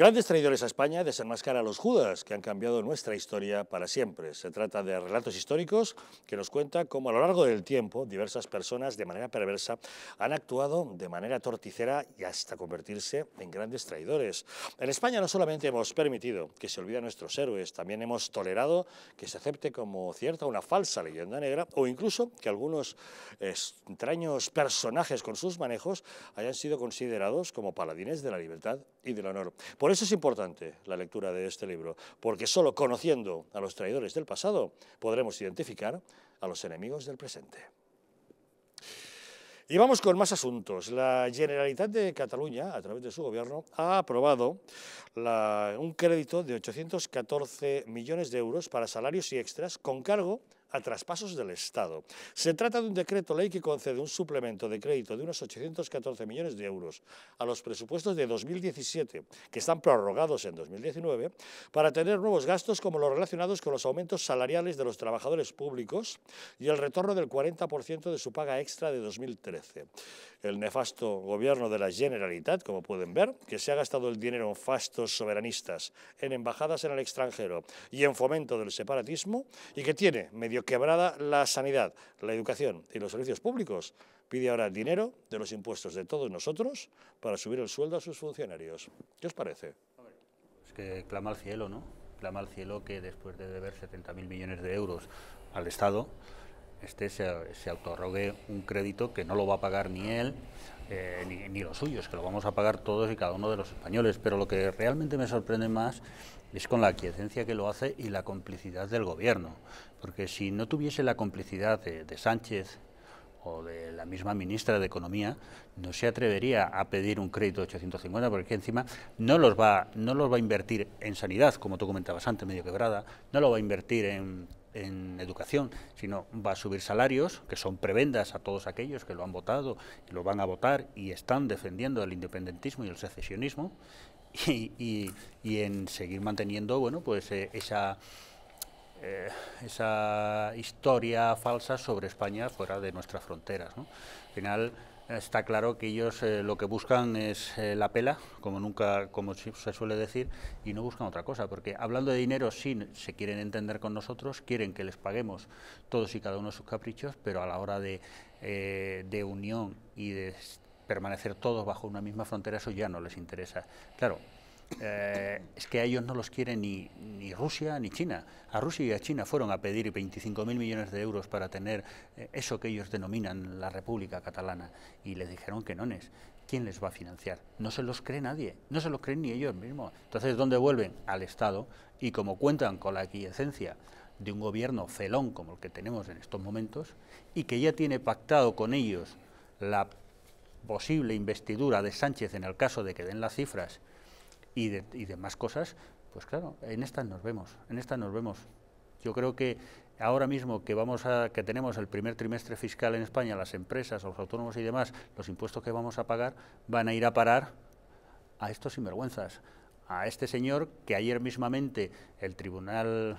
Grandes traidores a España desenmascaran a los Judas, que han cambiado nuestra historia para siempre. Se trata de relatos históricos que nos cuentan cómo a lo largo del tiempo diversas personas de manera perversa han actuado de manera torticera y hasta convertirse en grandes traidores. En España no solamente hemos permitido que se olviden nuestros héroes, también hemos tolerado que se acepte como cierta una falsa leyenda negra o incluso que algunos extraños personajes con sus manejos hayan sido considerados como paladines de la libertad y del honor. Por eso es importante la lectura de este libro, porque solo conociendo a los traidores del pasado podremos identificar a los enemigos del presente. Y vamos con más asuntos. La Generalitat de Cataluña, a través de su gobierno, ha aprobado un crédito de 814 millones de euros para salarios y extras con cargo a traspasos del Estado. Se trata de un decreto ley que concede un suplemento de crédito de unos 814 millones de euros a los presupuestos de 2017, que están prorrogados en 2019, para tener nuevos gastos como los relacionados con los aumentos salariales de los trabajadores públicos y el retorno del 40% de su paga extra de 2013. El nefasto gobierno de la Generalitat, como pueden ver, que se ha gastado el dinero en fastos soberanistas, en embajadas en el extranjero y en fomento del separatismo, y que tiene medio quebrada la sanidad, la educación y los servicios públicos, pide ahora dinero de los impuestos de
todos nosotros para subir el sueldo a sus funcionarios. ¿Qué os parece? Es que clama al cielo, ¿no? Clama al cielo que después de deber 70.000 millones de euros al Estado, este se, autorrogue un crédito que no lo va a pagar ni él eh, ni, ni los suyos, que lo vamos a pagar todos y cada uno de los españoles. Pero lo que realmente me sorprende más es con la aquiescencia que lo hace y la complicidad del gobierno. Porque si no tuviese la complicidad de, Sánchez o de la misma ministra de Economía, no se atrevería a pedir un crédito de 850, porque encima no los va, no los va a invertir en sanidad, como tú comentabas antes, medio quebrada, no lo va a invertir en, en educación, sino va a subir salarios, que son prebendas a todos aquellos que lo han votado y lo van a votar y están defendiendo el independentismo y el secesionismo, y, en seguir manteniendo bueno, pues, eh, esa, eh, esa historia falsa sobre España fuera de nuestras fronteras. Al final está claro que ellos eh, lo que buscan es la pela, como nunca, como se suele decir, y no buscan otra cosa, porque hablando de dinero sí se quieren entender con nosotros, quieren que les paguemos todos y cada uno sus caprichos, pero a la hora de, de unión y de permanecer todos bajo una misma frontera, eso ya no les interesa. Claro, eh, es que a ellos no los quiere ni, Rusia ni China. A Rusia y a China fueron a pedir 25.000 millones de euros para tener eh, eso que ellos denominan la República Catalana y les dijeron que no es. ¿Quién les va a financiar? No se los cree nadie, no se los creen ni ellos mismos. Entonces, ¿dónde vuelven? Al Estado y como cuentan con la aquiescencia de un gobierno celón como el que tenemos en estos momentos y que ya tiene pactado con ellos la posible investidura de Sánchez en el caso de que den las cifras y, y demás cosas, pues claro, en estas nos vemos, en estas nos vemos. Yo creo que ahora mismo que vamos a que tenemos el primer trimestre fiscal en España, las empresas, los autónomos y demás, los impuestos que vamos a pagar van a ir a parar a estos sinvergüenzas, a este señor que ayer mismamente el tribunal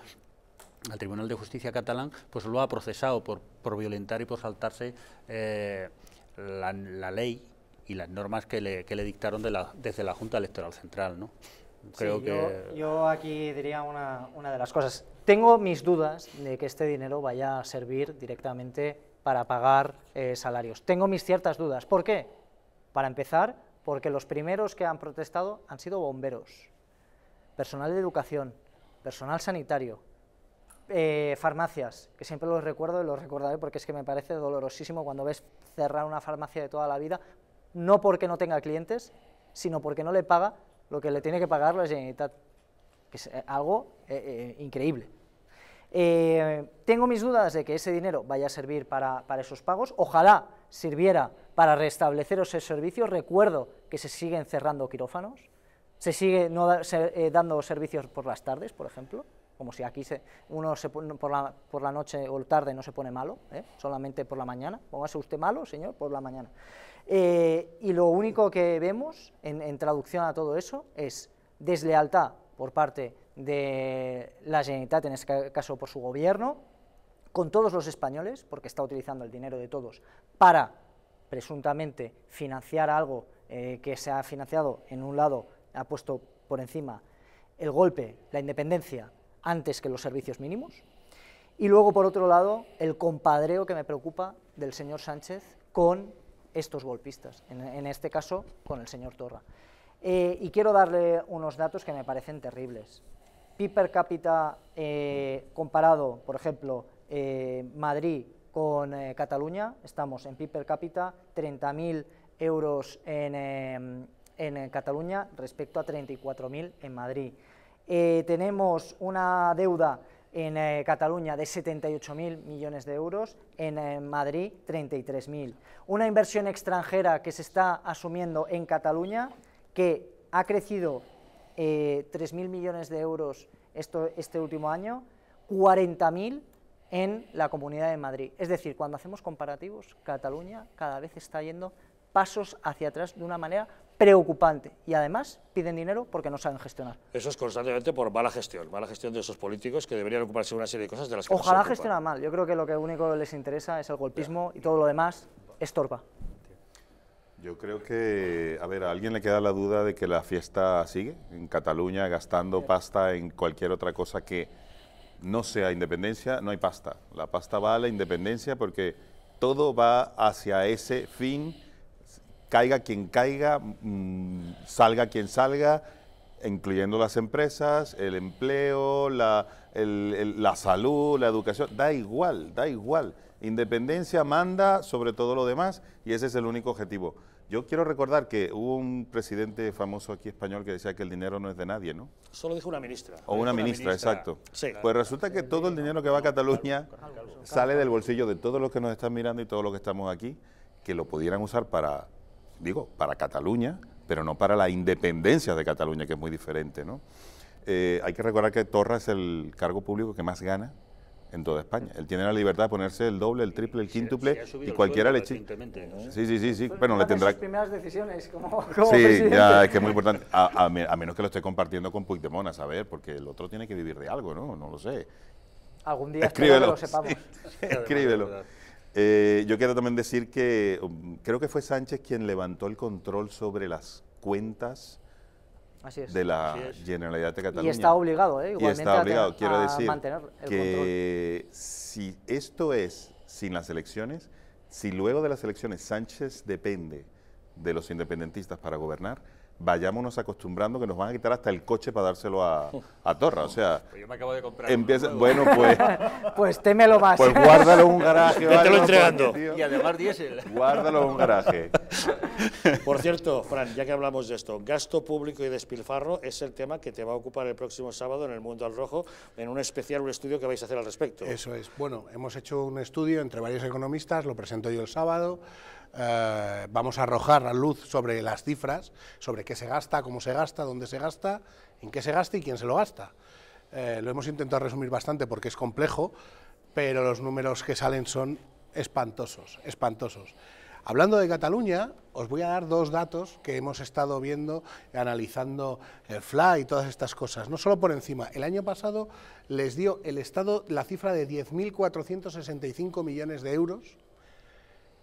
al Tribunal de Justicia catalán pues lo ha procesado por, violentar y por saltarse eh, la, ley y las normas que le, dictaron desde la Junta Electoral Central, ¿no? Creo que...
yo, aquí diría una, de las cosas. Tengo mis dudas de que este dinero vaya a servir directamente para pagar eh, salarios. Tengo mis ciertas dudas. ¿Por qué? Para empezar, porque los primeros que han protestado han sido bomberos, personal de educación, personal sanitario, eh, farmacias, que siempre los recuerdo y los recordaré porque es que me parece dolorosísimo cuando ves cerrar una farmacia de toda la vida, no porque no tenga clientes, sino porque no le paga lo que le tiene que pagar la Generalitat, que es eh, algo eh, eh, increíble. tengo mis dudas de que ese dinero vaya a servir para, esos pagos. Ojalá sirviera para restablecer ese servicio. Recuerdo que se siguen cerrando quirófanos, se sigue no dando servicios por las tardes, por ejemplo como si aquí uno se pone por la, noche o tarde no se pone malo, ¿eh? solamente por la mañana, póngase usted malo, señor, por la mañana. Eh, y lo único que vemos en, traducción a todo eso es deslealtad por parte de la Generalitat, en este caso por su gobierno, con todos los españoles, porque está utilizando el dinero de todos para presuntamente financiar algo eh, que se ha financiado en un lado, ha puesto por encima el golpe, la independencia antes que los servicios mínimos. Y luego, por otro lado, el compadreo que me preocupa del señor Sánchez con estos golpistas, en, este caso con el señor Torra. Eh, y quiero darle unos datos que me parecen terribles. PIB per cápita eh, comparado, por ejemplo, eh, Madrid con Cataluña, estamos en PIB per cápita 30.000 euros en, en Cataluña respecto a 34.000 en Madrid. Eh, tenemos una deuda en eh, Cataluña de 78.000 millones de euros, en eh, Madrid 33.000. Una inversión extranjera que se está asumiendo en Cataluña que ha crecido 3.000 millones de euros este último año, 40.000 en la Comunidad de Madrid. Es decir, cuando hacemos comparativos, Cataluña cada vez está yendo pasos hacia atrás de una manera preocupante. Y además piden dinero porque no saben gestionar.
Eso es constantemente por mala gestión, mala gestión de esos políticos que deberían ocuparse de una serie de cosas de las que Ojalá no gestionan
mal. Yo creo que lo que único les interesa es el golpismo y todo lo demás estorba.
Yo creo que, a ver, a alguien le queda la duda de que la fiesta sigue en Cataluña gastando pasta en cualquier otra cosa que no sea independencia, no hay pasta. La pasta va a la independencia porque todo va hacia ese fin caiga quien caiga, mm, salga quien salga, incluyendo las empresas, el empleo, la, la salud, la educación, da igual, da igual. Independencia manda sobre todo lo demás y ese es el único objetivo. Yo quiero recordar que hubo un presidente famoso aquí español que decía que el dinero no es de nadie, ¿no? Solo dijo una ministra. O una ministra, exacto. Pues resulta que todo el dinero que va a Cataluña sale del bolsillo de todos los que nos están mirando y todos los que estamos aquí, que lo pudieran usar para digo, para Cataluña, pero no para la independencia de Cataluña, que es muy diferente. ¿no? Eh, hay que recordar que Torra es el cargo público que más gana en toda España. Él tiene la libertad de ponerse el doble, el triple, el quíntuple y cualquiera le eche. Sí, sí, sí, sí. Bueno, le tendrá. Sus
primeras decisiones como, Sí, ya, es que es muy
importante. A, menos que lo esté compartiendo con Puigdemont, a saber, porque el otro tiene que vivir de algo, ¿no? No lo sé. Algún día Escríbelo. Que lo sepamos. Escríbelo. Eh, yo quiero también decir que um, creo que fue Sánchez quien levantó el control sobre las cuentas
de la Generalidad de Cataluña. Y está obligado, quiero decir,
que si esto es sin las elecciones, si luego de las elecciones Sánchez depende de los independentistas para gobernar, vayámonos acostumbrando que nos van a quitar hasta el coche para dárselo a, a Torra. O sea, pues yo me acabo de comprar. Empieza, bueno, pues. pues témelo más. Pues guárdalo en un garaje. Te lo entregando. y además diésel. Guárdalo en un garaje. Por cierto,
Fran, ya que hablamos de esto, gasto público y despilfarro es el tema que te va a ocupar el próximo sábado en el Mundo al Rojo, en un especial, un estudio que vais a hacer al respecto. Eso
es. Bueno, hemos hecho un estudio entre varios economistas, lo presento yo el sábado. Eh, vamos a arrojar la luz sobre las cifras, sobre qué se gasta, cómo se gasta, dónde se gasta, en qué se gasta y quién se lo gasta. Eh, lo hemos intentado resumir bastante porque es complejo, pero los números que salen son espantosos, espantosos. Hablando de Cataluña, os voy a dar dos datos que hemos estado viendo, analizando el eh, FLA y todas estas cosas. No solo por encima, el año pasado les dio el Estado la cifra de 10.465 millones de euros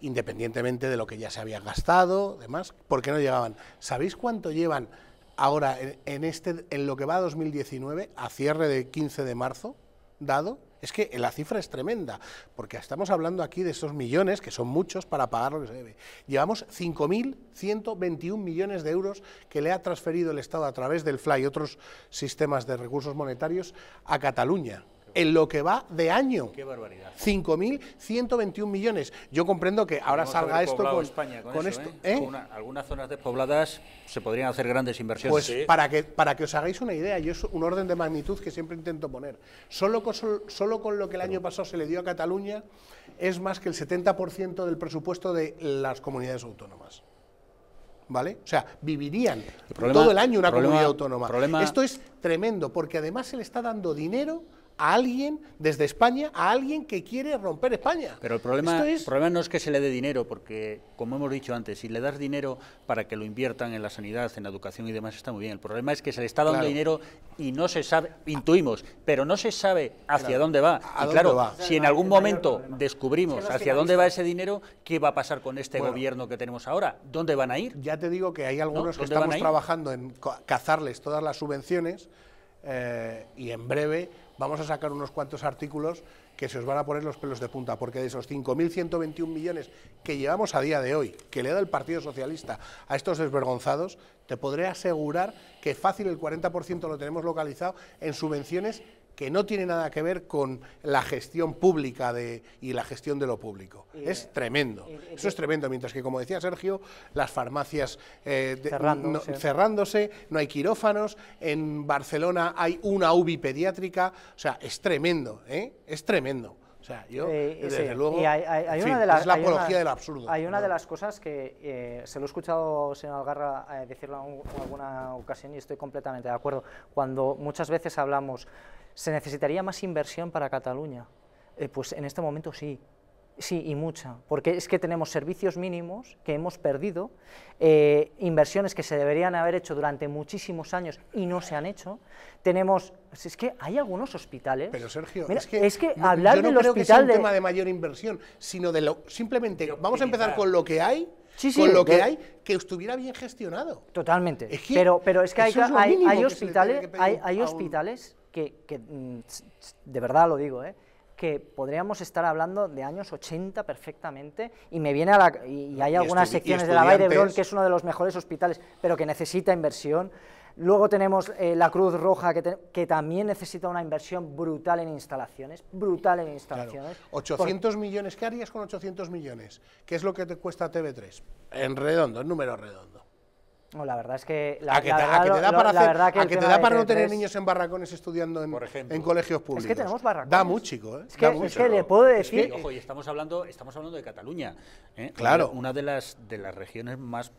independientemente de lo que ya se había gastado, demás, ¿por qué no llegaban. ¿Sabéis cuánto llevan ahora en, este, en lo que va a 2019, a cierre de 15 de marzo, dado? Es que la cifra es tremenda, porque estamos hablando aquí de esos millones, que son muchos, para pagar lo que se debe. Llevamos 5.121 millones de euros que le ha transferido el Estado a través del FLA y otros sistemas de recursos monetarios a Cataluña en lo que va de año. Qué barbaridad.
5.121
millones. Yo comprendo que ahora salga esto con, España con, esto. ¿eh? ¿eh?
algunas zonas despobladas se podrían hacer grandes inversiones. Pues para, que,
para que os hagáis una idea, yo es un orden de magnitud que siempre intento poner. Solo con, solo con lo que el año pasado se le dio a Cataluña es más que el 70% del presupuesto de las comunidades autónomas. ¿vale? O sea, vivirían todo el año una comunidad autónoma. Esto es tremendo, porque
además se le está dando dinero a alguien desde España, a alguien que quiere romper España. Pero el problema, problema no es que se le dé dinero, porque, como hemos dicho antes, si le das dinero para que lo inviertan en la sanidad, en la educación y demás, está muy bien. El problema es que se le está dando dinero y no se sabe, intuimos, pero no se sabe hacia dónde va. y claro, si en algún momento descubrimos hacia dónde va ese dinero, ¿qué va a pasar con este gobierno que tenemos ahora? ¿Dónde van a ir? Ya te digo que hay algunos que estamos trabajando
en cazarles todas las subvenciones eh, y en breve vamos a sacar unos cuantos artículos que se os van a poner los pelos de punta, porque de esos 5.121 millones que llevamos a día de hoy, que le da el Partido Socialista a estos desvergonzados, te podré asegurar que fácil el 40% lo tenemos localizado en subvenciones que no tiene nada que ver con la gestión pública de, y la gestión de lo público. Eh, es tremendo. Eh, eh, Eso es tremendo. Mientras que, como decía Sergio, las farmacias cerrándose. no hay quirófanos. En Barcelona hay una UBI pediátrica. O sea, es tremendo, ¿eh? Es tremendo. O sea, yo, desde luego, hay, de es la apología del absurdo. Hay una de
las cosas que se lo he escuchado, señor Algarra, decirlo en alguna ocasión y estoy completamente de acuerdo. Cuando muchas veces hablamos ¿Se necesitaría más inversión para Cataluña? Eh, pues en este momento sí, Sí, y mucha, porque es que tenemos servicios mínimos que hemos perdido, eh, inversiones que se deberían haber hecho durante muchísimos años y no se han hecho. Tenemos,
pues es que hay algunos hospitales. Pero Sergio, es que, hablar no un tema de mayor inversión, sino de lo simplemente vamos a empezar con lo que hay. con lo que hay, que estuviera bien gestionado. Totalmente. pero, pero es que hay, hospitales, hay
hospitales que, mm, de verdad lo digo, ¿eh? que podríamos estar hablando de años 80 perfectamente y me viene a la, y, hay algunas secciones de la Bay de Bron que es uno de los mejores hospitales, pero que necesita inversión. Luego tenemos eh, la Cruz Roja que, también necesita una inversión brutal en instalaciones, brutal en instalaciones. 800
millones, ¿qué harías con 800 millones? ¿Qué es lo que te cuesta TV3? En redondo, en número redondo la verdad es que... La, a que, te da para, no tener niños en barracones estudiando en, en, colegios públicos. Es que tenemos barracones. Da mucho chico, ¿eh? Es que, es que le puedo decir... ojo, y
estamos hablando, estamos hablando de Cataluña. ¿eh? Claro. Una de las, de las regiones más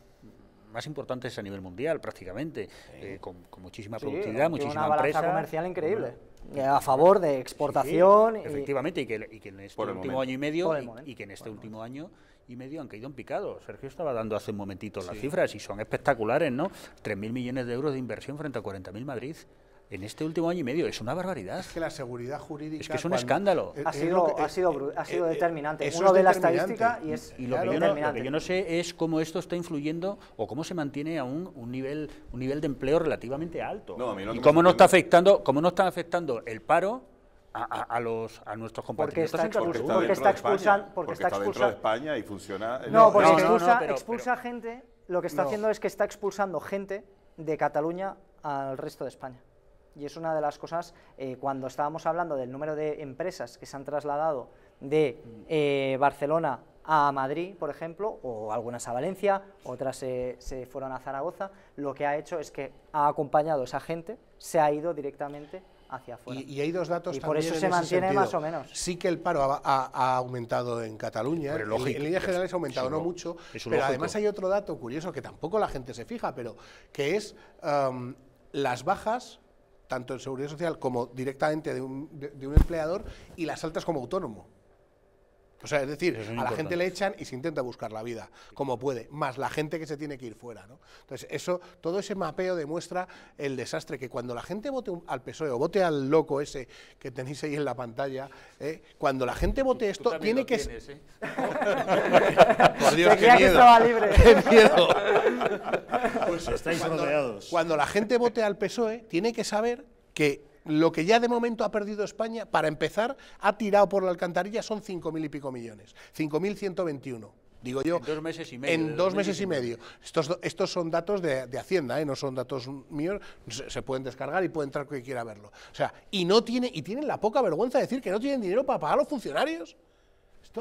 más importantes a nivel mundial prácticamente, eh, con, muchísima productividad, muchísima una empresa. comercial increíble.
Eh, a favor de exportación. efectivamente, y, que, en este último año y
medio, y, que en este último año y medio han caído en picado. Sergio estaba dando hace un momentito las cifras y son espectaculares, ¿no? 3.000 millones de euros de inversión frente a 40.000 Madrid en este último año y medio. Es una barbaridad. Es
que la seguridad jurídica. Es que es un escándalo. Ha sido, ha eh, ha sido
determinante. Uno ve la estadística y es. Y lo, que
yo no, sé es cómo esto está influyendo o cómo se mantiene a un, nivel, un nivel de empleo relativamente alto. No, no y cómo no está afectando, cómo no está afectando el paro a, los, a nuestros compatriotas porque está,
expulsando, porque está
España y funciona no porque
expulsa, gente lo que está haciendo es que está expulsando gente de Cataluña al resto de España y es una de las cosas, eh, cuando estábamos hablando del número de empresas que se han trasladado de eh, Barcelona a Madrid, por ejemplo, o algunas a Valencia, otras se, fueron a Zaragoza, lo que ha hecho es que ha acompañado esa gente, se ha ido directamente hacia
afuera. Y, hay dos datos y también por eso se mantiene más o menos. Sí que el paro ha, aumentado en Cataluña, pero en líneas generales ha aumentado, no, mucho, pero además hay otro dato curioso que tampoco la gente se fija, pero que es las bajas tanto en seguridad social como directamente de un, de un empleador, y las altas como autónomo. O sea, es decir, a la gente le echan y se intenta buscar la vida como puede, más la gente que se tiene que ir fuera. ¿no? Entonces, eso, todo ese mapeo demuestra el desastre que cuando la gente vote al PSOE o vote al loco ese que tenéis ahí en la pantalla, ¿eh? cuando la gente vote esto, tiene que Pues estáis Cuando la gente vote al PSOE, tiene que saber que lo que ya de momento ha perdido España, para empezar, ha tirado por la alcantarilla, son 5.000 y pico millones, 5.121.
Digo yo, en dos meses y medio. En dos meses y medio.
Estos, estos son datos de, Hacienda, ¿eh? no son datos míos, se, pueden descargar y puede entrar quien quiera verlo. O sea, y, no tiene, y tienen la poca vergüenza de decir que no tienen dinero para pagar a los funcionarios.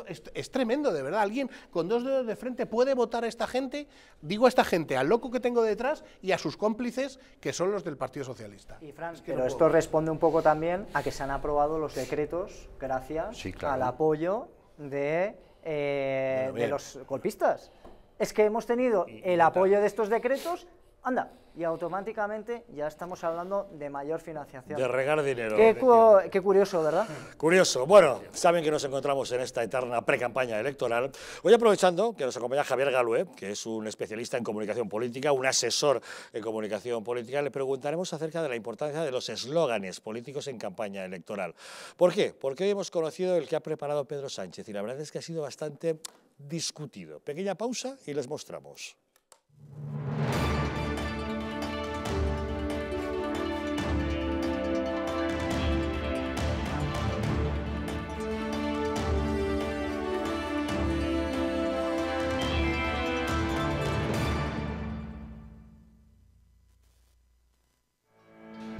Esto es, tremendo, de verdad. Alguien con dos dedos de frente puede votar a esta gente, digo a esta gente, al loco que tengo detrás y a sus cómplices, que son los del Partido Socialista.
Y pero esto responde un poco también a que se han aprobado los decretos gracias al apoyo de, eh, de los golpistas. Es que hemos tenido el apoyo de estos decretos anda, y automáticamente ya estamos hablando de mayor financiación. De
regar dinero.
Qué, curioso, ¿verdad?
Curioso. Bueno, saben que nos encontramos en esta eterna precampaña electoral. Hoy aprovechando que nos acompaña Javier Galue, que es un especialista en comunicación política, un asesor en comunicación política, le preguntaremos acerca de la importancia de los eslóganes políticos en campaña electoral. ¿Por qué? Porque hoy hemos conocido el que ha preparado Pedro Sánchez y la verdad es que ha sido bastante discutido. Pequeña pausa y les mostramos.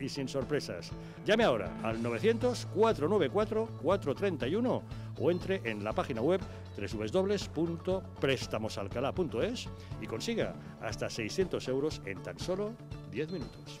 y sin sorpresas. Llame ahora al 900-494-431 o entre en la página web www.préstamosalcalá.es y consiga hasta 600 euros en tan solo 10 minutos.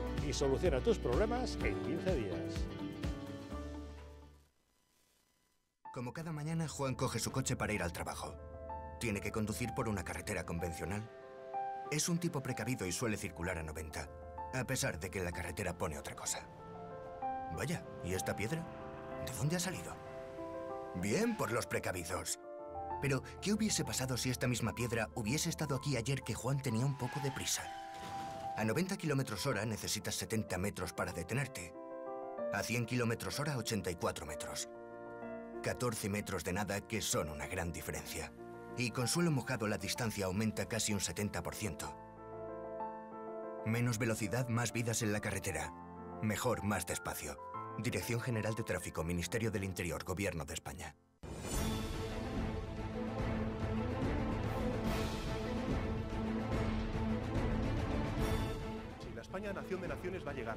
y soluciona
tus problemas en 15 días. Como cada mañana, Juan coge su coche para ir al trabajo. Tiene que conducir por una carretera convencional. Es un tipo precavido y suele circular a 90, a pesar de que la carretera pone otra cosa. Vaya, ¿y esta piedra? ¿De dónde ha salido? Bien por los precavidos. Pero, ¿qué hubiese pasado si esta misma piedra hubiese estado aquí ayer que Juan tenía un poco de prisa? A 90 kilómetros hora necesitas 70 metros para detenerte. A 100 kilómetros hora, 84 metros. 14 metros de nada que son una gran diferencia. Y con suelo mojado la distancia aumenta casi un 70%. Menos velocidad, más vidas en la carretera. Mejor, más despacio. Dirección General de Tráfico, Ministerio del Interior, Gobierno de España.
Nación de Naciones va a llegar.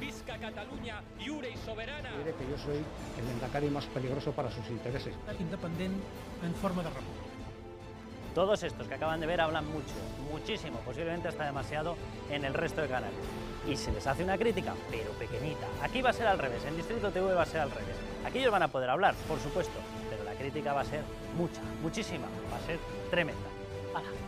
Visca Cataluña, lliure y soberana. Diré que yo soy el endacari más peligroso para sus intereses. Independiente en forma de república. Todos estos que acaban de ver hablan mucho, muchísimo, posiblemente hasta demasiado en el resto de canal. Y se les hace una crítica, pero pequeñita. Aquí va a ser al revés, en Distrito TV va a ser al revés. Aquí ellos van a poder hablar, por supuesto, pero la crítica va a ser mucha, muchísima, va a ser tremenda. ¡Hala!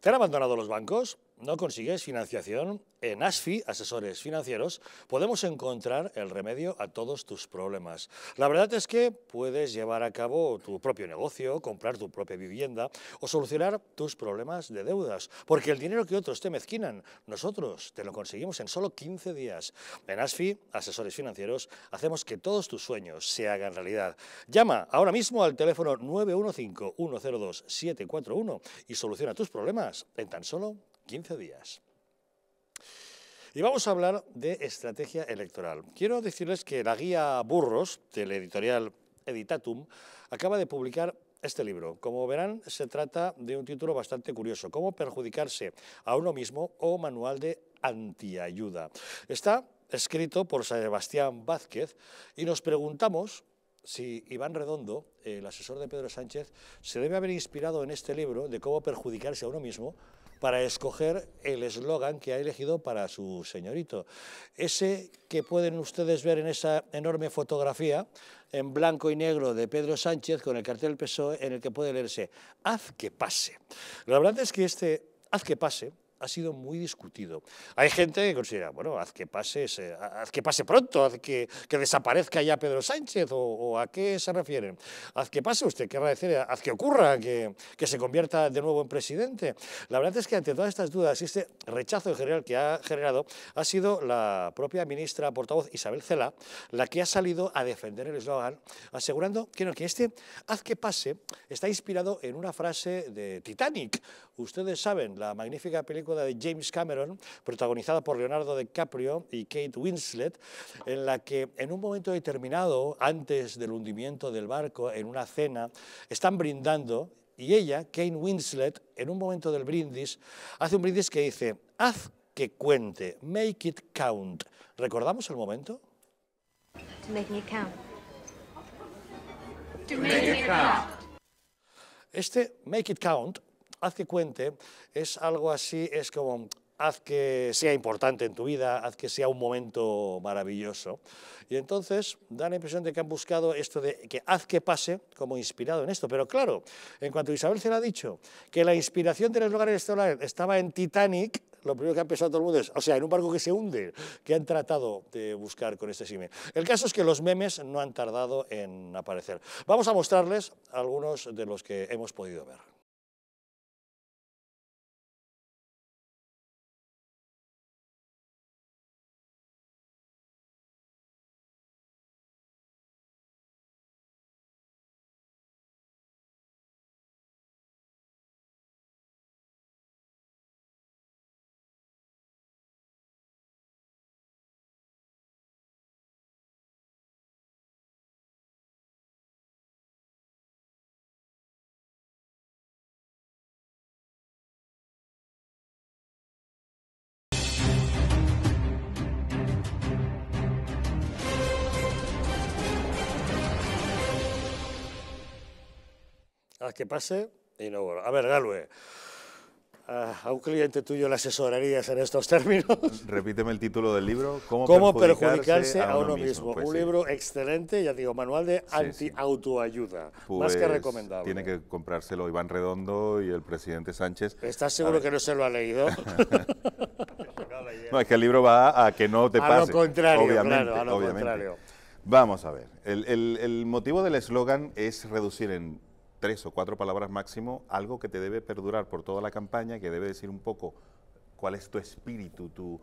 ¿Te han abandonado los bancos? no consigues financiación, en ASFI, Asesores Financieros, podemos encontrar el remedio a todos tus problemas. La verdad es que puedes llevar a cabo tu propio negocio, comprar tu propia vivienda o solucionar tus problemas de deudas, porque el dinero que otros te mezquinan, nosotros te lo conseguimos en solo 15 días. En ASFI, Asesores Financieros, hacemos que todos tus sueños se hagan realidad. Llama ahora mismo al teléfono 915-102-741 y soluciona tus problemas en tan solo 15 días. Y vamos a hablar de estrategia electoral. Quiero decirles que la guía Burros, del editorial Editatum, acaba de publicar este libro. Como verán, se trata de un título bastante curioso, Cómo perjudicarse a uno mismo o manual de antiayuda. Está escrito por Sebastián Vázquez y nos preguntamos si Iván Redondo, el asesor de Pedro Sánchez, se debe haber inspirado en este libro de cómo perjudicarse a uno mismo para escoger el eslogan que ha elegido para su señorito. Ese que pueden ustedes ver en esa enorme fotografía en blanco y negro de Pedro Sánchez con el cartel PSOE en el que puede leerse Haz que pase. Lo verdad es que este Haz que pase ha sido muy discutido. Hay gente que considera, bueno, haz que pase, haz que pase pronto, haz que, que desaparezca ya Pedro Sánchez, o, a qué se refieren. Haz que pase, usted querrá decir, haz que ocurra, que, que, se convierta de nuevo en presidente. La verdad es que ante todas estas dudas, y este rechazo en general que ha generado ha sido la propia ministra portavoz Isabel Cela, la que ha salido a defender el eslogan, asegurando que, no, que este haz que pase está inspirado en una frase de Titanic. Ustedes saben, la magnífica película de James Cameron, protagonizada por Leonardo DiCaprio y Kate Winslet, en la que en un momento determinado, antes del hundimiento del barco, en una cena, están brindando y ella, Kate Winslet, en un momento del brindis, hace un brindis que dice, haz que cuente, make it count. ¿Recordamos el momento?
To make To make it
Este make it count haz que cuente es algo así, es como haz que sea importante en tu vida, haz que sea un momento maravilloso. Y entonces da la impresión de que han buscado esto de que haz que pase como inspirado en esto. Pero claro, en cuanto Isabel se lo ha dicho, que la inspiración de los lugares estelares estaba en Titanic, lo primero que ha pensado todo el mundo es, o sea, en un barco que se hunde, que han tratado de buscar con este símil. El caso es que los memes no han tardado en aparecer. Vamos a mostrarles
algunos de los que hemos podido ver.
que pase y no A ver, Galwe, a un cliente tuyo le asesorarías en estos términos.
Repíteme el título del libro. ¿Cómo, perjudicarse, a uno, mismo? Pues un libro
excelente, ya digo, manual de anti-autoayuda. más que pues, recomendable. Tiene
que comprárselo Iván Redondo y el presidente Sánchez. ¿Estás seguro que no se lo ha leído? no, es que el libro va a que no te a Lo contrario, obviamente, a lo contrario. Vamos a ver. el motivo del eslogan es reducir en tres o cuatro palabras máximo, algo que te debe perdurar por toda la campaña, que debe decir un poco cuál es tu espíritu, tu,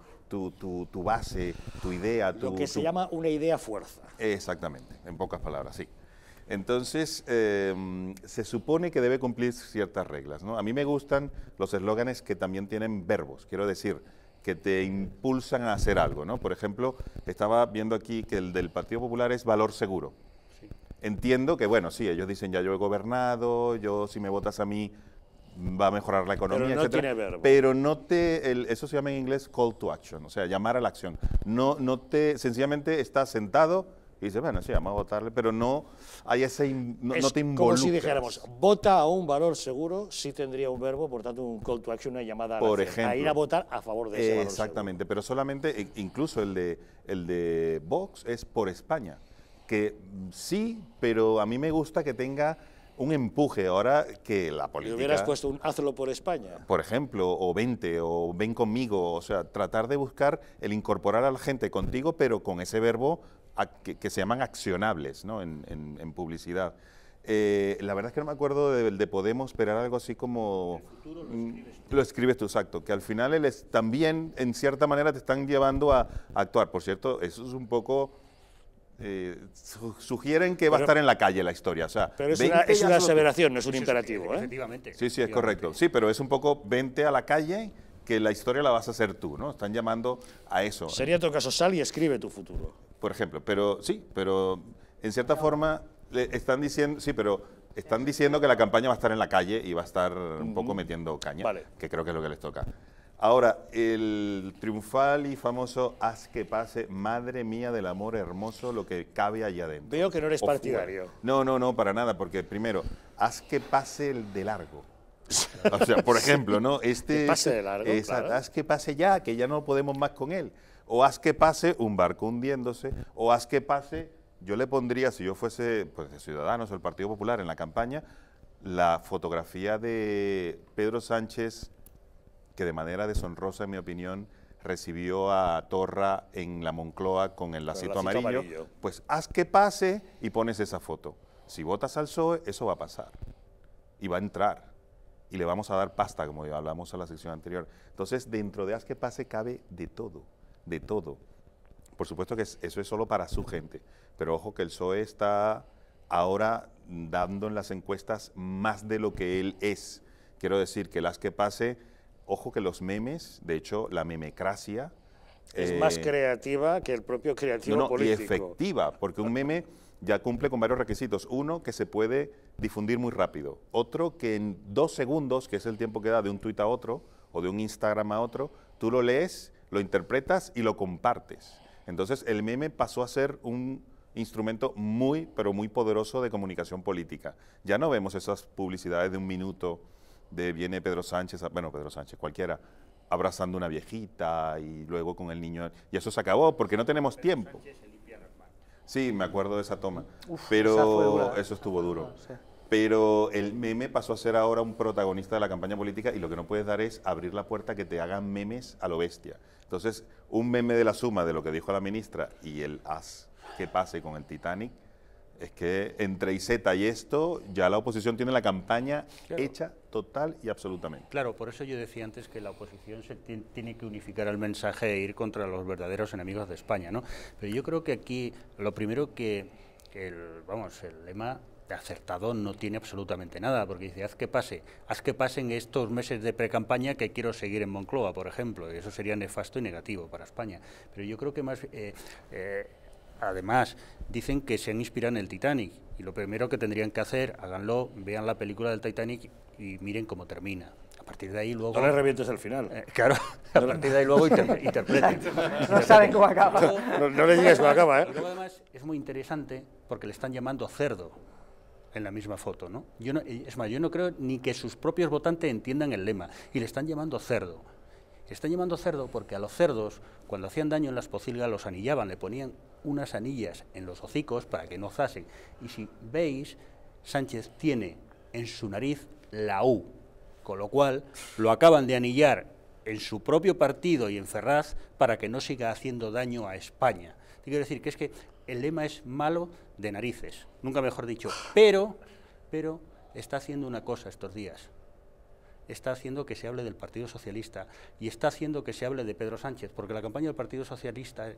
base, tu idea. Tu, Lo que se llama
una idea fuerza.
Exactamente, en pocas palabras, sí. Entonces, em, se supone que debe cumplir ciertas reglas. ¿no? A mí me gustan los eslóganes que también tienen verbos, quiero decir, que te impulsan a hacer algo. Por ejemplo, estaba viendo aquí que el del Partido Popular es valor seguro entiendo que, bueno, sí, ellos dicen ya yo he gobernado, yo si me votas a mí va a mejorar la economía, pero no tiene verbo. Pero no te, eso se llama en inglés call to action, o sea, llamar a la acción. No, no te, sencillamente estás sentado y dices, bueno, sí, vamos a votarle, pero no hay ese, no, te como si
dijéramos, vota a un valor seguro, sí tendría un verbo, por tanto un call to action, una llamada a, por ejemplo, ir a votar a favor de ese Exactamente,
pero solamente, e, incluso el de, el de Vox es por España que sí, pero a mí me gusta que tenga un empuje ahora que la política... Y hubieras puesto un
hazlo por España.
Por ejemplo, o vente, o ven conmigo, o sea, tratar de buscar el incorporar a la gente contigo, pero con ese verbo que, se llaman accionables ¿no? en, publicidad. Eh, la verdad es que no me acuerdo del de Podemos, esperar algo así como... lo, escribes tú. exacto. Que al final es, también, en cierta manera, te están llevando a actuar. Por cierto, eso es un poco eh, sugieren que va a estar en la calle la historia. O sea, pero es una, aseveración, no es un imperativo. ¿eh? Sí, sí, es correcto. Sí, pero es un poco vente a la calle que la historia la vas a hacer tú, ¿no? Están llamando a eso. Sería tu caso, sal y escribe tu futuro. Por ejemplo, pero sí, pero en cierta forma le están diciendo, sí, pero están diciendo que la campaña va a estar en la calle y va a estar un poco metiendo caña, que creo que es lo que les toca. Ahora, el triunfal y famoso haz que pase, madre mía del amor hermoso, lo que cabe allá adentro. Veo que no eres partidario. No, no, no, para nada, porque primero, haz que pase el de largo. O sea, por ejemplo, ¿no? Este, que pase de largo. Haz que pase ya, que ya no podemos más con él. O haz que pase un barco hundiéndose, o haz que pase, yo le pondría, si yo fuese pues, Ciudadanos o el Partido Popular en la campaña, la fotografía de Pedro Sánchez que de manera deshonrosa, en mi opinión, recibió a Torra en la Moncloa con el lacito, amarillo, pues haz que pase y pones esa foto. Si votas al PSOE, eso va a pasar y va a entrar y le vamos a dar pasta, como ya hablamos en la sección anterior. Entonces, dentro de haz que pase cabe de todo, de todo. Por supuesto que eso es solo para su gente, pero ojo que el PSOE está ahora dando en las encuestas más de lo que él es. Quiero decir que las que pase ojo que los memes, de hecho, la memecracia... Es más eh,
creativa que el propio creativo no, Y efectiva,
porque un meme ya cumple con varios requisitos. Uno, que se puede difundir muy rápido. Otro, que en dos segundos, que es el tiempo que da de un tuit a otro, o de un Instagram a otro, tú lo lees, lo interpretas y lo compartes. Entonces, el meme pasó a ser un instrumento muy, pero muy poderoso de comunicación política. Ya no vemos esas publicidades de un minuto de viene Pedro Sánchez, bueno, Pedro Sánchez, cualquiera, abrazando una viejita y luego con el niño. Y eso se acabó porque no tenemos tiempo. Sí, me acuerdo de esa toma. pero ¿eh? eso estuvo duro. Ah, pero el meme pasó a ser ahora un protagonista de la campaña política y lo que no puedes dar es abrir la puerta que te hagan memes a lo bestia. Entonces, un meme de la suma de lo que dijo la ministra y el as que pase con el Titanic, es que entre IZ y esto ya la oposición tiene la campaña hecha total y absolutamente.
Claro, por eso yo decía antes que la oposición se tiene que unificar el mensaje e ir contra los verdaderos enemigos de España, ¿no? Pero yo creo que aquí lo primero que, el, vamos, el lema de acertado no tiene absolutamente nada, porque dice, haz que pase, haz que pasen estos meses de pre-campaña... que quiero seguir en Moncloa, por ejemplo, y eso sería nefasto y negativo para España. Pero yo creo que más, eh, eh, además, dicen que se han inspirado en el Titanic, y lo primero que tendrían que hacer, háganlo, vean la película del Titanic y miren cómo termina. A partir de ahí luego... No le revientes el final. Eh, claro, a partir de ahí luego interpreten. no saben cómo acaba. no, le digas cómo acaba, ¿eh? luego además es muy interesante porque le están llamando cerdo en la misma foto, ¿no? Yo Es más, yo no creo ni que sus propios votantes entiendan el lema y le están llamando cerdo. Le están llamando cerdo porque a los cerdos, cuando hacían daño en las pocilgas, los anillaban, le ponían unas anillas en los hocicos para que no zasen. Y si veis, Sánchez tiene en su nariz la U, con lo cual lo acaban de anillar en su propio partido y en Ferraz para que no siga haciendo daño a España. quiero decir que es que el lema es malo de narices, nunca mejor dicho, pero, pero está haciendo una cosa estos días, está haciendo que se hable del Partido Socialista y está haciendo que se hable de Pedro Sánchez, porque la campaña del Partido Socialista eh,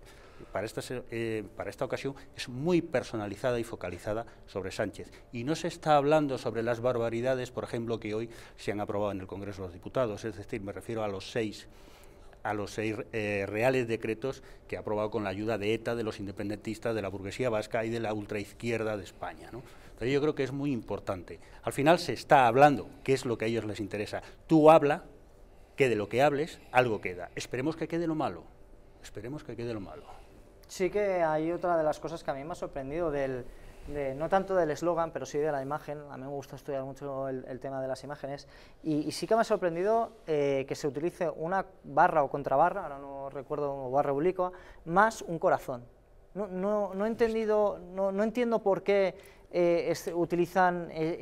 para esta, eh, para esta ocasión es muy personalizada y focalizada sobre Sánchez. Y no se está hablando sobre las barbaridades, por ejemplo, que hoy se han aprobado en el Congreso de los Diputados, es decir, me refiero a los seis a los seis eh, reales decretos que ha aprobado con la ayuda de ETA, de los independentistas, de la burguesía vasca y de la ultraizquierda de España. Entonces yo creo que es muy importante. Al final se está hablando, qué es lo que a ellos les interesa. Tú habla, que de lo que hables algo queda. Esperemos que quede lo malo. Esperemos que quede lo malo. Sí que hay
otra de las cosas que a mí me ha sorprendido del no tanto del eslogan, pero sí de la imagen. A mí me gusta estudiar mucho el, tema de las imágenes. Y, sí que me ha sorprendido eh, que se utilice una barra o contrabarra, ahora no recuerdo, barra oblicua, más un corazón. No, entendido, no, entiendo por qué eh, utilizan eh,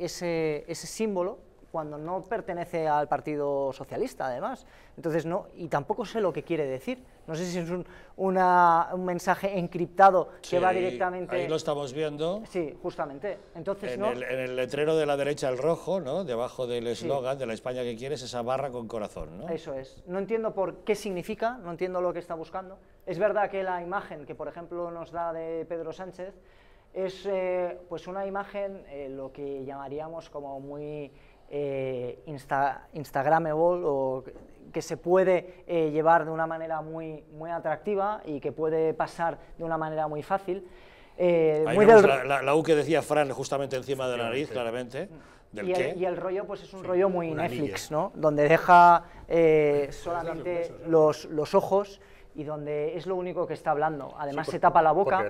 ese símbolo cuando no pertenece al Partido Socialista, además. Entonces, no, y tampoco sé lo que quiere decir. No sé si es un, mensaje encriptado que va directamente... Ahí lo
estamos viendo. Sí,
justamente. Entonces, en,
el, letrero de la derecha, el rojo, ¿no? debajo del eslogan de la España que quieres, esa barra con corazón. ¿no?
Eso es. No entiendo por qué significa, no entiendo lo que está buscando. Es verdad que la imagen que, por ejemplo, nos da de Pedro Sánchez es eh, pues una imagen, eh, lo que llamaríamos como muy eh, Instagramable o que se puede eh, llevar de una manera muy, muy atractiva y que puede pasar de una manera muy fácil. Eh,
la, U que decía Fran justamente encima de la nariz, claramente.
Mm. y, El, rollo pues es un rollo muy Netflix, ¿no? donde deja eh, solamente los, ojos y donde es lo único que está hablando. Además se tapa la boca.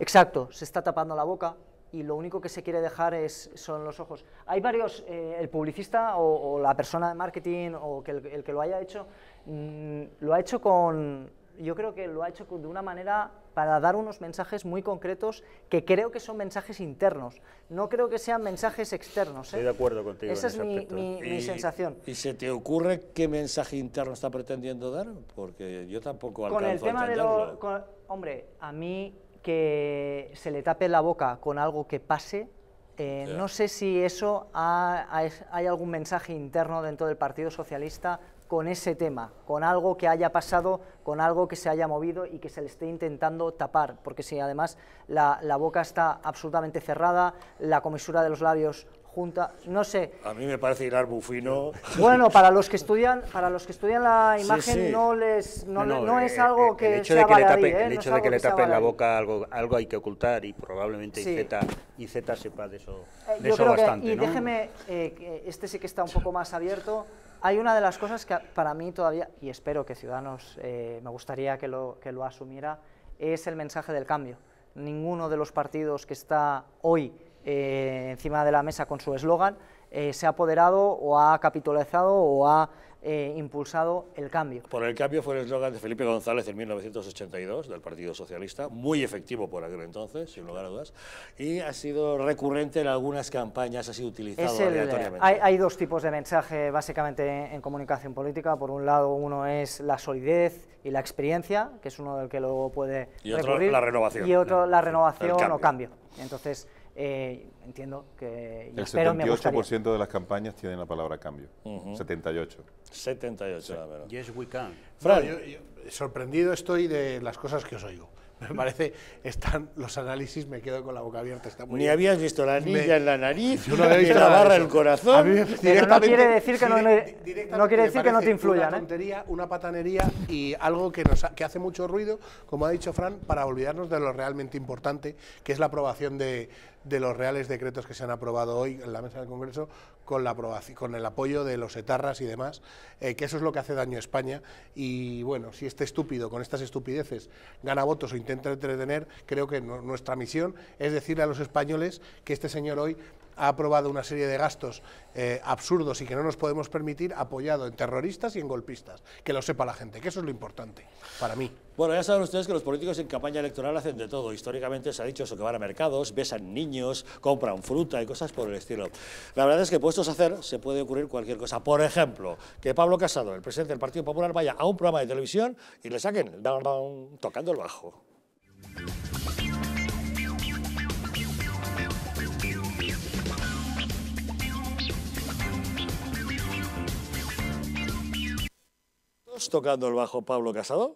Exacto, se está tapando la boca y lo único que se quiere dejar es, son los ojos. Hay varios, eh, el publicista o, la persona de marketing o que el, que lo haya hecho, mm, lo ha hecho con, yo creo que lo ha hecho de una manera para dar unos mensajes muy concretos que creo que son mensajes internos. No creo que sean mensajes externos. Estoy ¿eh? de acuerdo
contigo. Esa es mi,
mi, sensación.
¿Y se te ocurre qué mensaje interno está pretendiendo dar? Porque yo tampoco alcanzo con el tema de lo,
Hombre, a mí que se le tape la boca con algo que pase, eh, no sé si eso hay algún mensaje interno dentro del Partido Socialista con ese tema, con algo que haya pasado, con algo que se haya movido y que se le esté intentando tapar, porque si además la boca está absolutamente cerrada, la comisura de los labios junta, no sé. A mí me parece al bufino. Bueno, para los que estudian, para los que estudian la imagen no les es eh, eh, algo que el hecho de que le tapen, ¿eh? hecho de que, la
boca algo algo hay que ocultar y probablemente IZ, sepa de eso, eso bastante, y déjeme
este sí que está un poco más abierto. Hay una de las cosas que para mí todavía y espero que Ciudadanos me gustaría que lo que lo asumiera es el mensaje del cambio. Ninguno de los partidos que está hoy eh, encima de la mesa con su eslogan, eh, se ha apoderado o ha capitalizado o ha eh, impulsado el cambio. Por
el cambio fue el eslogan de Felipe González en 1982 del Partido Socialista, muy efectivo por aquel entonces, sin lugar a dudas, y ha sido recurrente en algunas campañas, ha sido utilizado aleatoriamente. Hay,
hay, dos tipos de mensaje básicamente en, comunicación política. Por un lado, uno es la solidez y la experiencia, que es uno del que luego puede y otro, la renovación. Y otro, la renovación o cambio. Entonces eh, entiendo que... el 78%
de las campañas tienen la palabra cambio. 78. 78, la
Yes, we can. Fran, yo, sorprendido estoy de las cosas que os oigo. Me parece, están los análisis, me quedo con la boca abierta. Está muy Ni habías visto la anilla en la nariz, yo la barra en el corazón. no quiere decir que no, no quiere decir que no te influya. Una una patanería y algo que, nos, que hace mucho ruido, como ha dicho Fran, para olvidarnos de lo realmente importante, que es la aprobación de, de los reales decretos que se han aprobado hoy en la mesa del Congreso con, la aprobación, con el apoyo de los etarras y demás, eh, que eso es lo que hace daño a España y bueno, si este estúpido con estas estupideces gana votos o intenta entretener, creo que nuestra misión es decirle a los españoles que este señor hoy ha aprobado una serie de gastos eh, absurdos y que no nos podemos permitir, apoyado en terroristas y en golpistas. Que lo sepa la gente, que eso es lo importante
para mí. Bueno, ya saben ustedes que los políticos en campaña electoral hacen de todo. Históricamente se ha dicho eso, que van a mercados, besan niños, compran fruta y cosas por el estilo. La verdad es que puestos a hacer se puede ocurrir cualquier cosa. Por ejemplo, que Pablo Casado, el presidente del Partido Popular, vaya a un programa de televisión y le saquen tocando el bajo. tocando el bajo Pablo Casado.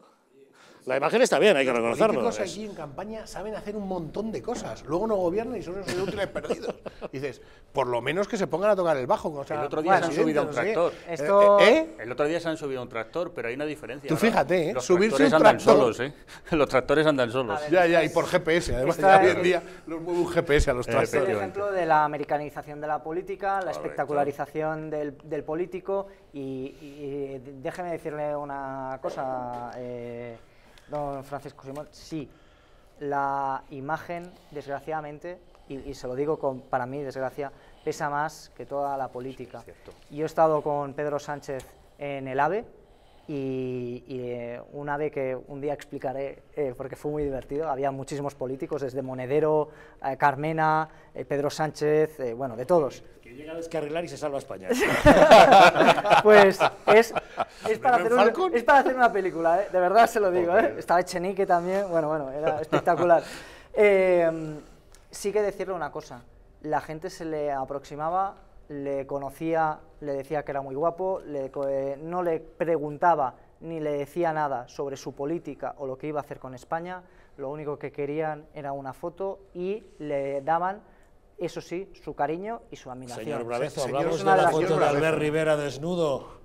La imagen está bien, hay que reconocerlo. Los chicos
aquí en campaña saben hacer un montón de cosas. Luego no gobiernan y son unos útiles perdidos. dices, por lo menos que se pongan a tocar el bajo. el otro día se han subido a un tractor. Eh, Esto... Eh, eh,
el otro día se han subido a un tractor, pero hay una diferencia. Tú fíjate, ¿eh? Los subirse tractores un andan solos, ¿eh? Los tractores andan solos.
ya, ya, y por GPS. Además, ya hoy en día los mueve un GPS a los tractores. Este es el
ejemplo
de la americanización de la política, la espectacularización del, político y, déjeme decirle una cosa don Francisco Simón, sí, la imagen, desgraciadamente, y, se lo digo con, para mí, desgracia, pesa más que toda la política. Yo he estado con Pedro Sánchez en el AVE, y, eh, un ave que un día explicaré eh, porque fue muy divertido. Había muchísimos políticos, desde Monedero, eh, Carmena, Pedro Sánchez, bueno, de todos.
Que llega a arreglar y se salva España. pues es es, para
hacer una película, ¿eh? de verdad se lo digo. ¿eh? Estaba Echenique también, bueno, bueno, era espectacular. Em, sí que decirle una cosa, la gente se le aproximaba, le conocía, le decía que era muy guapo, eh, no le preguntaba ni le decía nada sobre su política o lo que iba a hacer con España, lo único que querían era una foto y le daban eso sí, su cariño y su admiración. Señor Brabezo, hablamos de la foto
de Albert Rivera desnudo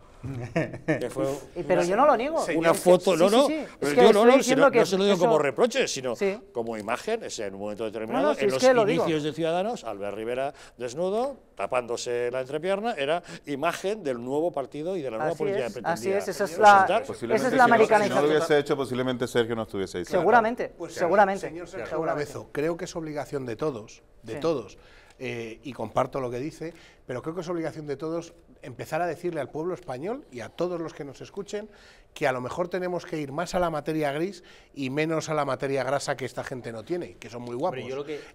pero yo no lo niego. Una foto, no, no, yo no, se lo digo como reproche, sino como imagen, en un momento determinado, en los inicios de Ciudadanos, Albert Rivera desnudo, tapándose la entrepierna, era imagen del nuevo partido y de la nueva política de que Así es, esa es la,
es la Si no lo hubiese hecho, posiblemente que no estuviese ahí. Seguramente, pues,
seguramente. Señor Sergio vez
creo que es obligación de todos, de todos, eh, y comparto lo que dice, pero creo que es obligación de todos empezar a decirle al pueblo español y a todos los que nos escuchen que a lo mejor tenemos que ir más a la materia gris y menos a la materia grasa que esta gente no tiene, que son muy guapos.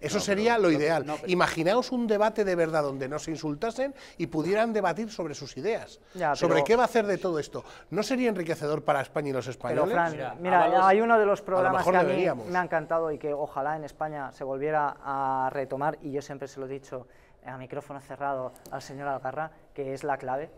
Eso sería lo ideal. Imaginaos un debate de verdad donde no se insultasen y pudieran debatir sobre sus ideas, sobre qué va a hacer de todo esto. ¿No sería enriquecedor para España y los españoles? mira, hay uno de los programas que me
ha encantado y que ojalá en España se volviera a retomar, y yo siempre se lo he dicho, a micrófono cerrado al señor Algarra, que es la clave,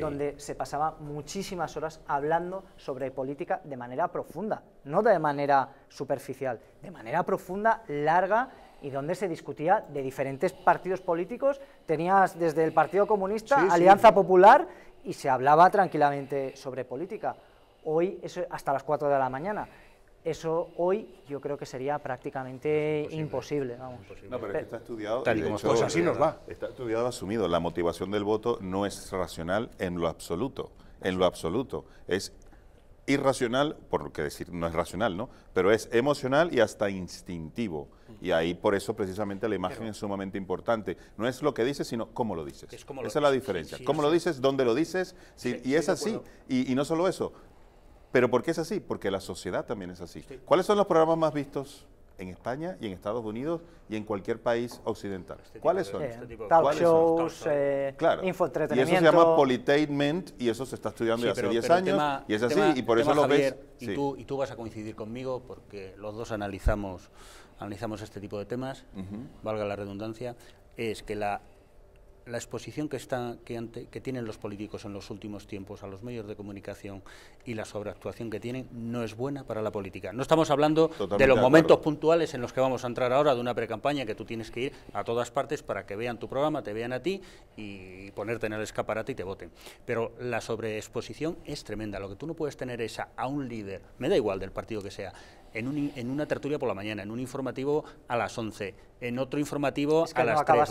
donde se pasaba muchísimas horas hablando sobre política de manera profunda, no de manera superficial, de manera profunda, larga y donde se discutía de diferentes partidos políticos. Tenías desde el Partido Comunista, Alianza Popular y se hablaba tranquilamente sobre política. Hoy eso hasta las 4 de la mañana. Eso hoy yo creo que sería prácticamente imposible. vamos. No, pero es que está
estudiado. Tal y como así nos va. Está estudiado, asumido. La motivación del voto no es racional en lo absoluto. En lo absoluto. Es irracional, por lo que decir no es racional, ¿no? Pero es emocional y hasta instintivo. Mm. Y ahí por eso precisamente la imagen es sumamente importante. No es lo que dices, sino cómo lo dices. Esa es la diferencia. cómo lo dices, dónde lo dices, y es así. y, no solo eso, pero ¿por qué es así? Porque la sociedad también es así. ¿Cuáles son los programas más vistos en España y en Estados Unidos y en cualquier país occidental? Este este ¿Cuáles son? talk
eh, Y eso se llama
politainment y eso se está estudiando desde hace 10 años y es así y por eso lo ves. Y, tú,
y tú vas a coincidir conmigo porque los dos analizamos, analizamos este tipo de temas, valga la redundancia, es que la la exposición que, que, tienen los políticos en los últimos tiempos a los medios de comunicación y la sobreactuación que tienen no es buena para la política. No estamos hablando de los momentos puntuales en los que vamos a entrar ahora, de una precampaña que tú tienes que ir a todas partes para que vean tu programa, te vean a ti y ponerte en el escaparate y te voten. Pero la sobreexposición es tremenda. Lo que tú no puedes tener es a un líder, me da igual del partido que sea, en, en una tertulia por la mañana, en un informativo a las 11, en otro informativo a las 3. es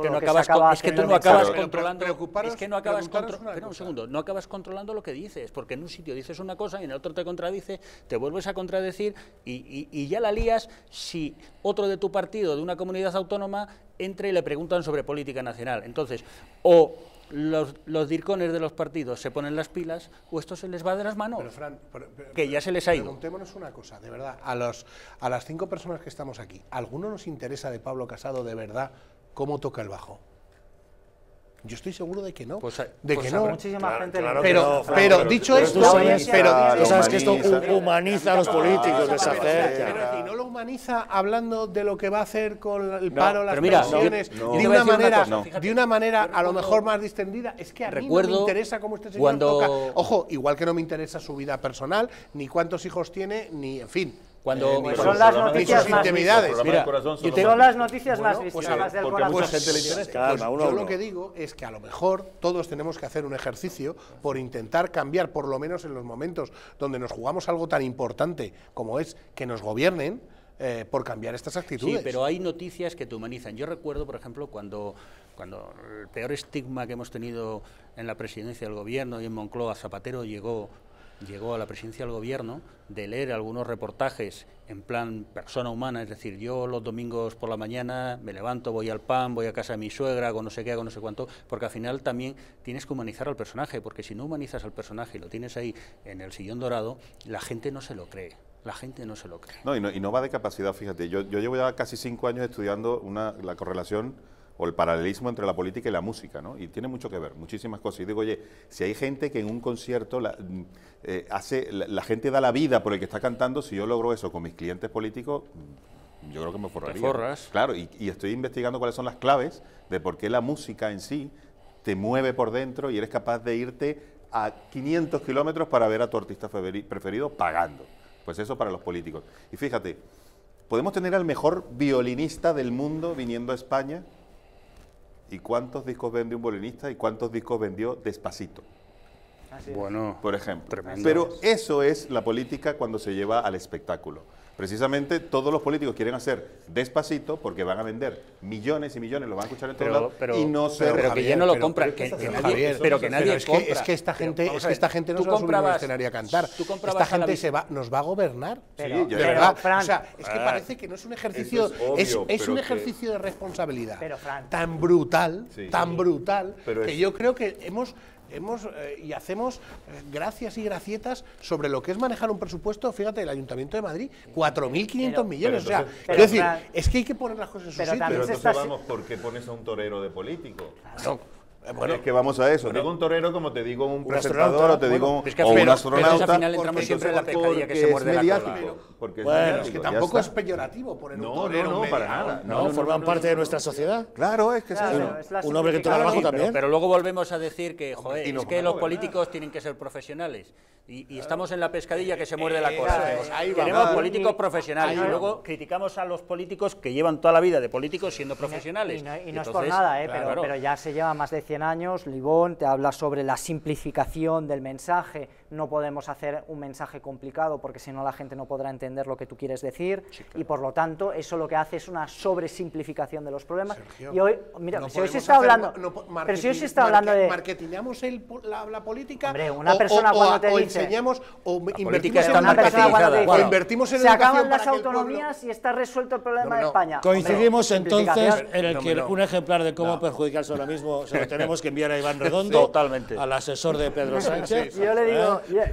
que no acabas es que tú no acabas controlando, es que un segundo, no acabas controlando lo que dices, porque en un sitio dices una cosa y en el otro te contradice, te vuelves a contradecir y, y ya la lías si otro de tu partido, de una comunidad autónoma, entra y le preguntan sobre política nacional. Entonces, o los, los, dircones de los partidos se ponen las pilas o esto se les va de las manos. que ya se les ha ido.
Preguntémonos una cosa, de verdad,
a, los, a las cinco personas que
estamos aquí, ¿alguno nos interesa de Pablo Casado de verdad cómo toca el bajo? Yo estoy seguro de que no. Pues, eh, de pues que no. pero, pero, dicho esto, pero, sabes, que esto humaniza a los políticos, les Y no lo humaniza hablando de lo que va a hacer con el paro, las pensiones, de, una manera, de una manera a lo mejor más distendida. Es que a Recuerdo mí me interesa cómo este señor cuando... toca. Ojo, igual que no me interesa su vida personal, ni cuántos hijos tiene, ni en fin. Cuando, eh, son las noticias más intimidades. Mira, yo las noticias más vistas, del corazón. yo lo que digo es que a lo mejor todos tenemos que hacer un ejercicio por intentar cambiar, por lo menos en los momentos donde nos jugamos algo tan importante como es que nos gobiernen, eh, por
cambiar estas actitudes. Sí, pero hay noticias que te humanizan. Yo recuerdo, por ejemplo, cuando, cuando el peor estigma que hemos tenido en la presidencia del gobierno y en Moncloa, Zapatero llegó llegó a la presidencia del gobierno de leer algunos reportajes en plan persona humana, es decir, yo los domingos por la mañana me levanto, voy al pan, voy a casa de mi suegra, con no sé qué, con no sé cuánto, porque al final también tienes que humanizar al personaje, porque si no humanizas al personaje y lo tienes ahí en el sillón dorado, la gente no se lo cree la gente no se lo cree.
No y, no, y no, va de capacidad, fíjate, yo, yo llevo ya casi cinco años estudiando una, la correlación o el paralelismo entre la política y la música, ¿no? Y tiene mucho que ver, muchísimas cosas. Y digo, oye, si hay gente que en un concierto la, mm, eh, hace, la, gente da la vida por el que está cantando, si yo logro eso con mis clientes políticos, mm, yo creo que me forraría. Claro, y, y estoy investigando cuáles son las claves de por qué la música en sí te mueve por dentro y eres capaz de irte a 500 kilómetros para ver a tu artista preferido pagando. Pues eso para los políticos. Y fíjate, podemos tener al mejor violinista del mundo viniendo a España ¿Y cuántos discos vende un bolinista? y cuántos discos vendió Despacito? bueno, por ejemplo. Pero eso es la política cuando se lleva al espectáculo. Precisamente todos los políticos quieren hacer despacito porque van a vender millones y millones, lo van a escuchar en todos lados y no se Pero, que ya no lo compran, que, nadie, pero que nadie es
Que, es que esta gente, es que esta gente no se va a a cantar. Esta gente se va, nos va a gobernar. de verdad. es que parece que no es un ejercicio, es, un ejercicio de responsabilidad tan brutal, tan brutal, que yo creo que hemos hemos, eh, y hacemos eh, gracias y gracietas sobre lo que es manejar un presupuesto, fíjate, el Ayuntamiento de Madrid, 4.500 millones. o decir,
es que hay que poner las cosas en su sitio. Pero entonces vamos, ¿por qué pones a un torero de político? Claro. Eh, bueno, es que vamos a eso. digo un torero como te digo un, un presentador o te digo un, o un astronauta. Pero al final entramos siempre en la pescadilla que se muerde la cola. Porque es que tampoco es
peyorativo poner no, un torero. No, no, para nada. No, forman parte de nuestra sociedad. Claro, es que claro, es, un hombre que trabaja
abajo también. Pero, luego volvemos a decir que, joder, es que los políticos tienen que ser profesionales. Y, estamos en la pescadilla que se muerde la eh, cola. tenemos políticos profesionales y luego criticamos a los políticos que llevan toda la vida de políticos siendo profesionales. Y no, es por nada, eh, pero, pero, ya se lleva
más de 100 años, Libón te habla sobre la simplificación del mensaje, no podemos hacer un mensaje complicado porque si no la gente no podrá entender lo que tú quieres decir y por lo tanto eso lo que hace es una sobresimplificación de los problemas. y hoy, mira, si hoy se está hablando, pero si hoy se está hablando de...
¿Marketingamos el, la, política? una persona cuando te o dice, o invertimos en, Se acaban las autonomías y está resuelto
el problema de España. Coincidimos entonces
en el que un ejemplar de cómo perjudicarse ahora mismo se lo tenemos que enviar a Iván Redondo, Totalmente. al asesor de Pedro Sánchez. Yo le digo, ¿Eh?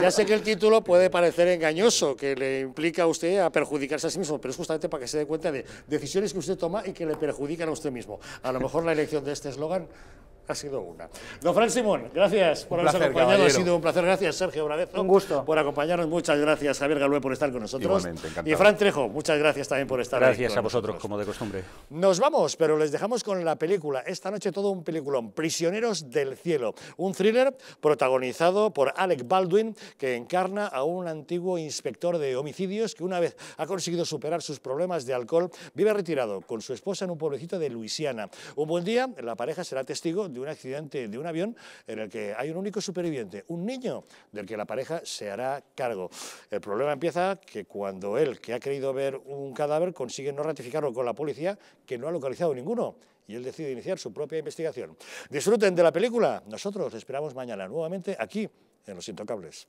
ya sé que el título puede parecer engañoso, que le implica a usted a perjudicarse a sí mismo, pero es justamente para que se dé cuenta de decisiones que usted toma y que le perjudican a usted mismo. A lo mejor la elección de este eslogan ha sido una. Don Fran Simón, gracias por habernos acompañado. Ha sido un placer. Gracias, Sergio Un gusto. Por acompañarnos. Muchas gracias, Javier Galué, por estar con nosotros. Igualmente, encantado. Y Fran Trejo, muchas gracias también por estar Gracias a vosotros,
como de costumbre.
Nos vamos, pero les dejamos con la película. Esta noche todo un peliculón, Prisioneros del Cielo. Un thriller protagonizado por Alec Baldwin, que encarna a un antiguo inspector de homicidios que una vez ha conseguido superar sus problemas de alcohol, vive retirado con su esposa en un pueblecito de Luisiana. Un buen día, la pareja será testigo de un accidente de un avión en el que hay un único superviviente, un niño, del que la pareja se hará cargo. El problema empieza que cuando él, que ha querido ver un cadáver, consigue no ratificarlo con la policía, que no ha localizado ninguno y él decide iniciar su propia investigación. Disfruten de la película. Nosotros esperamos mañana nuevamente aquí en Los Intocables.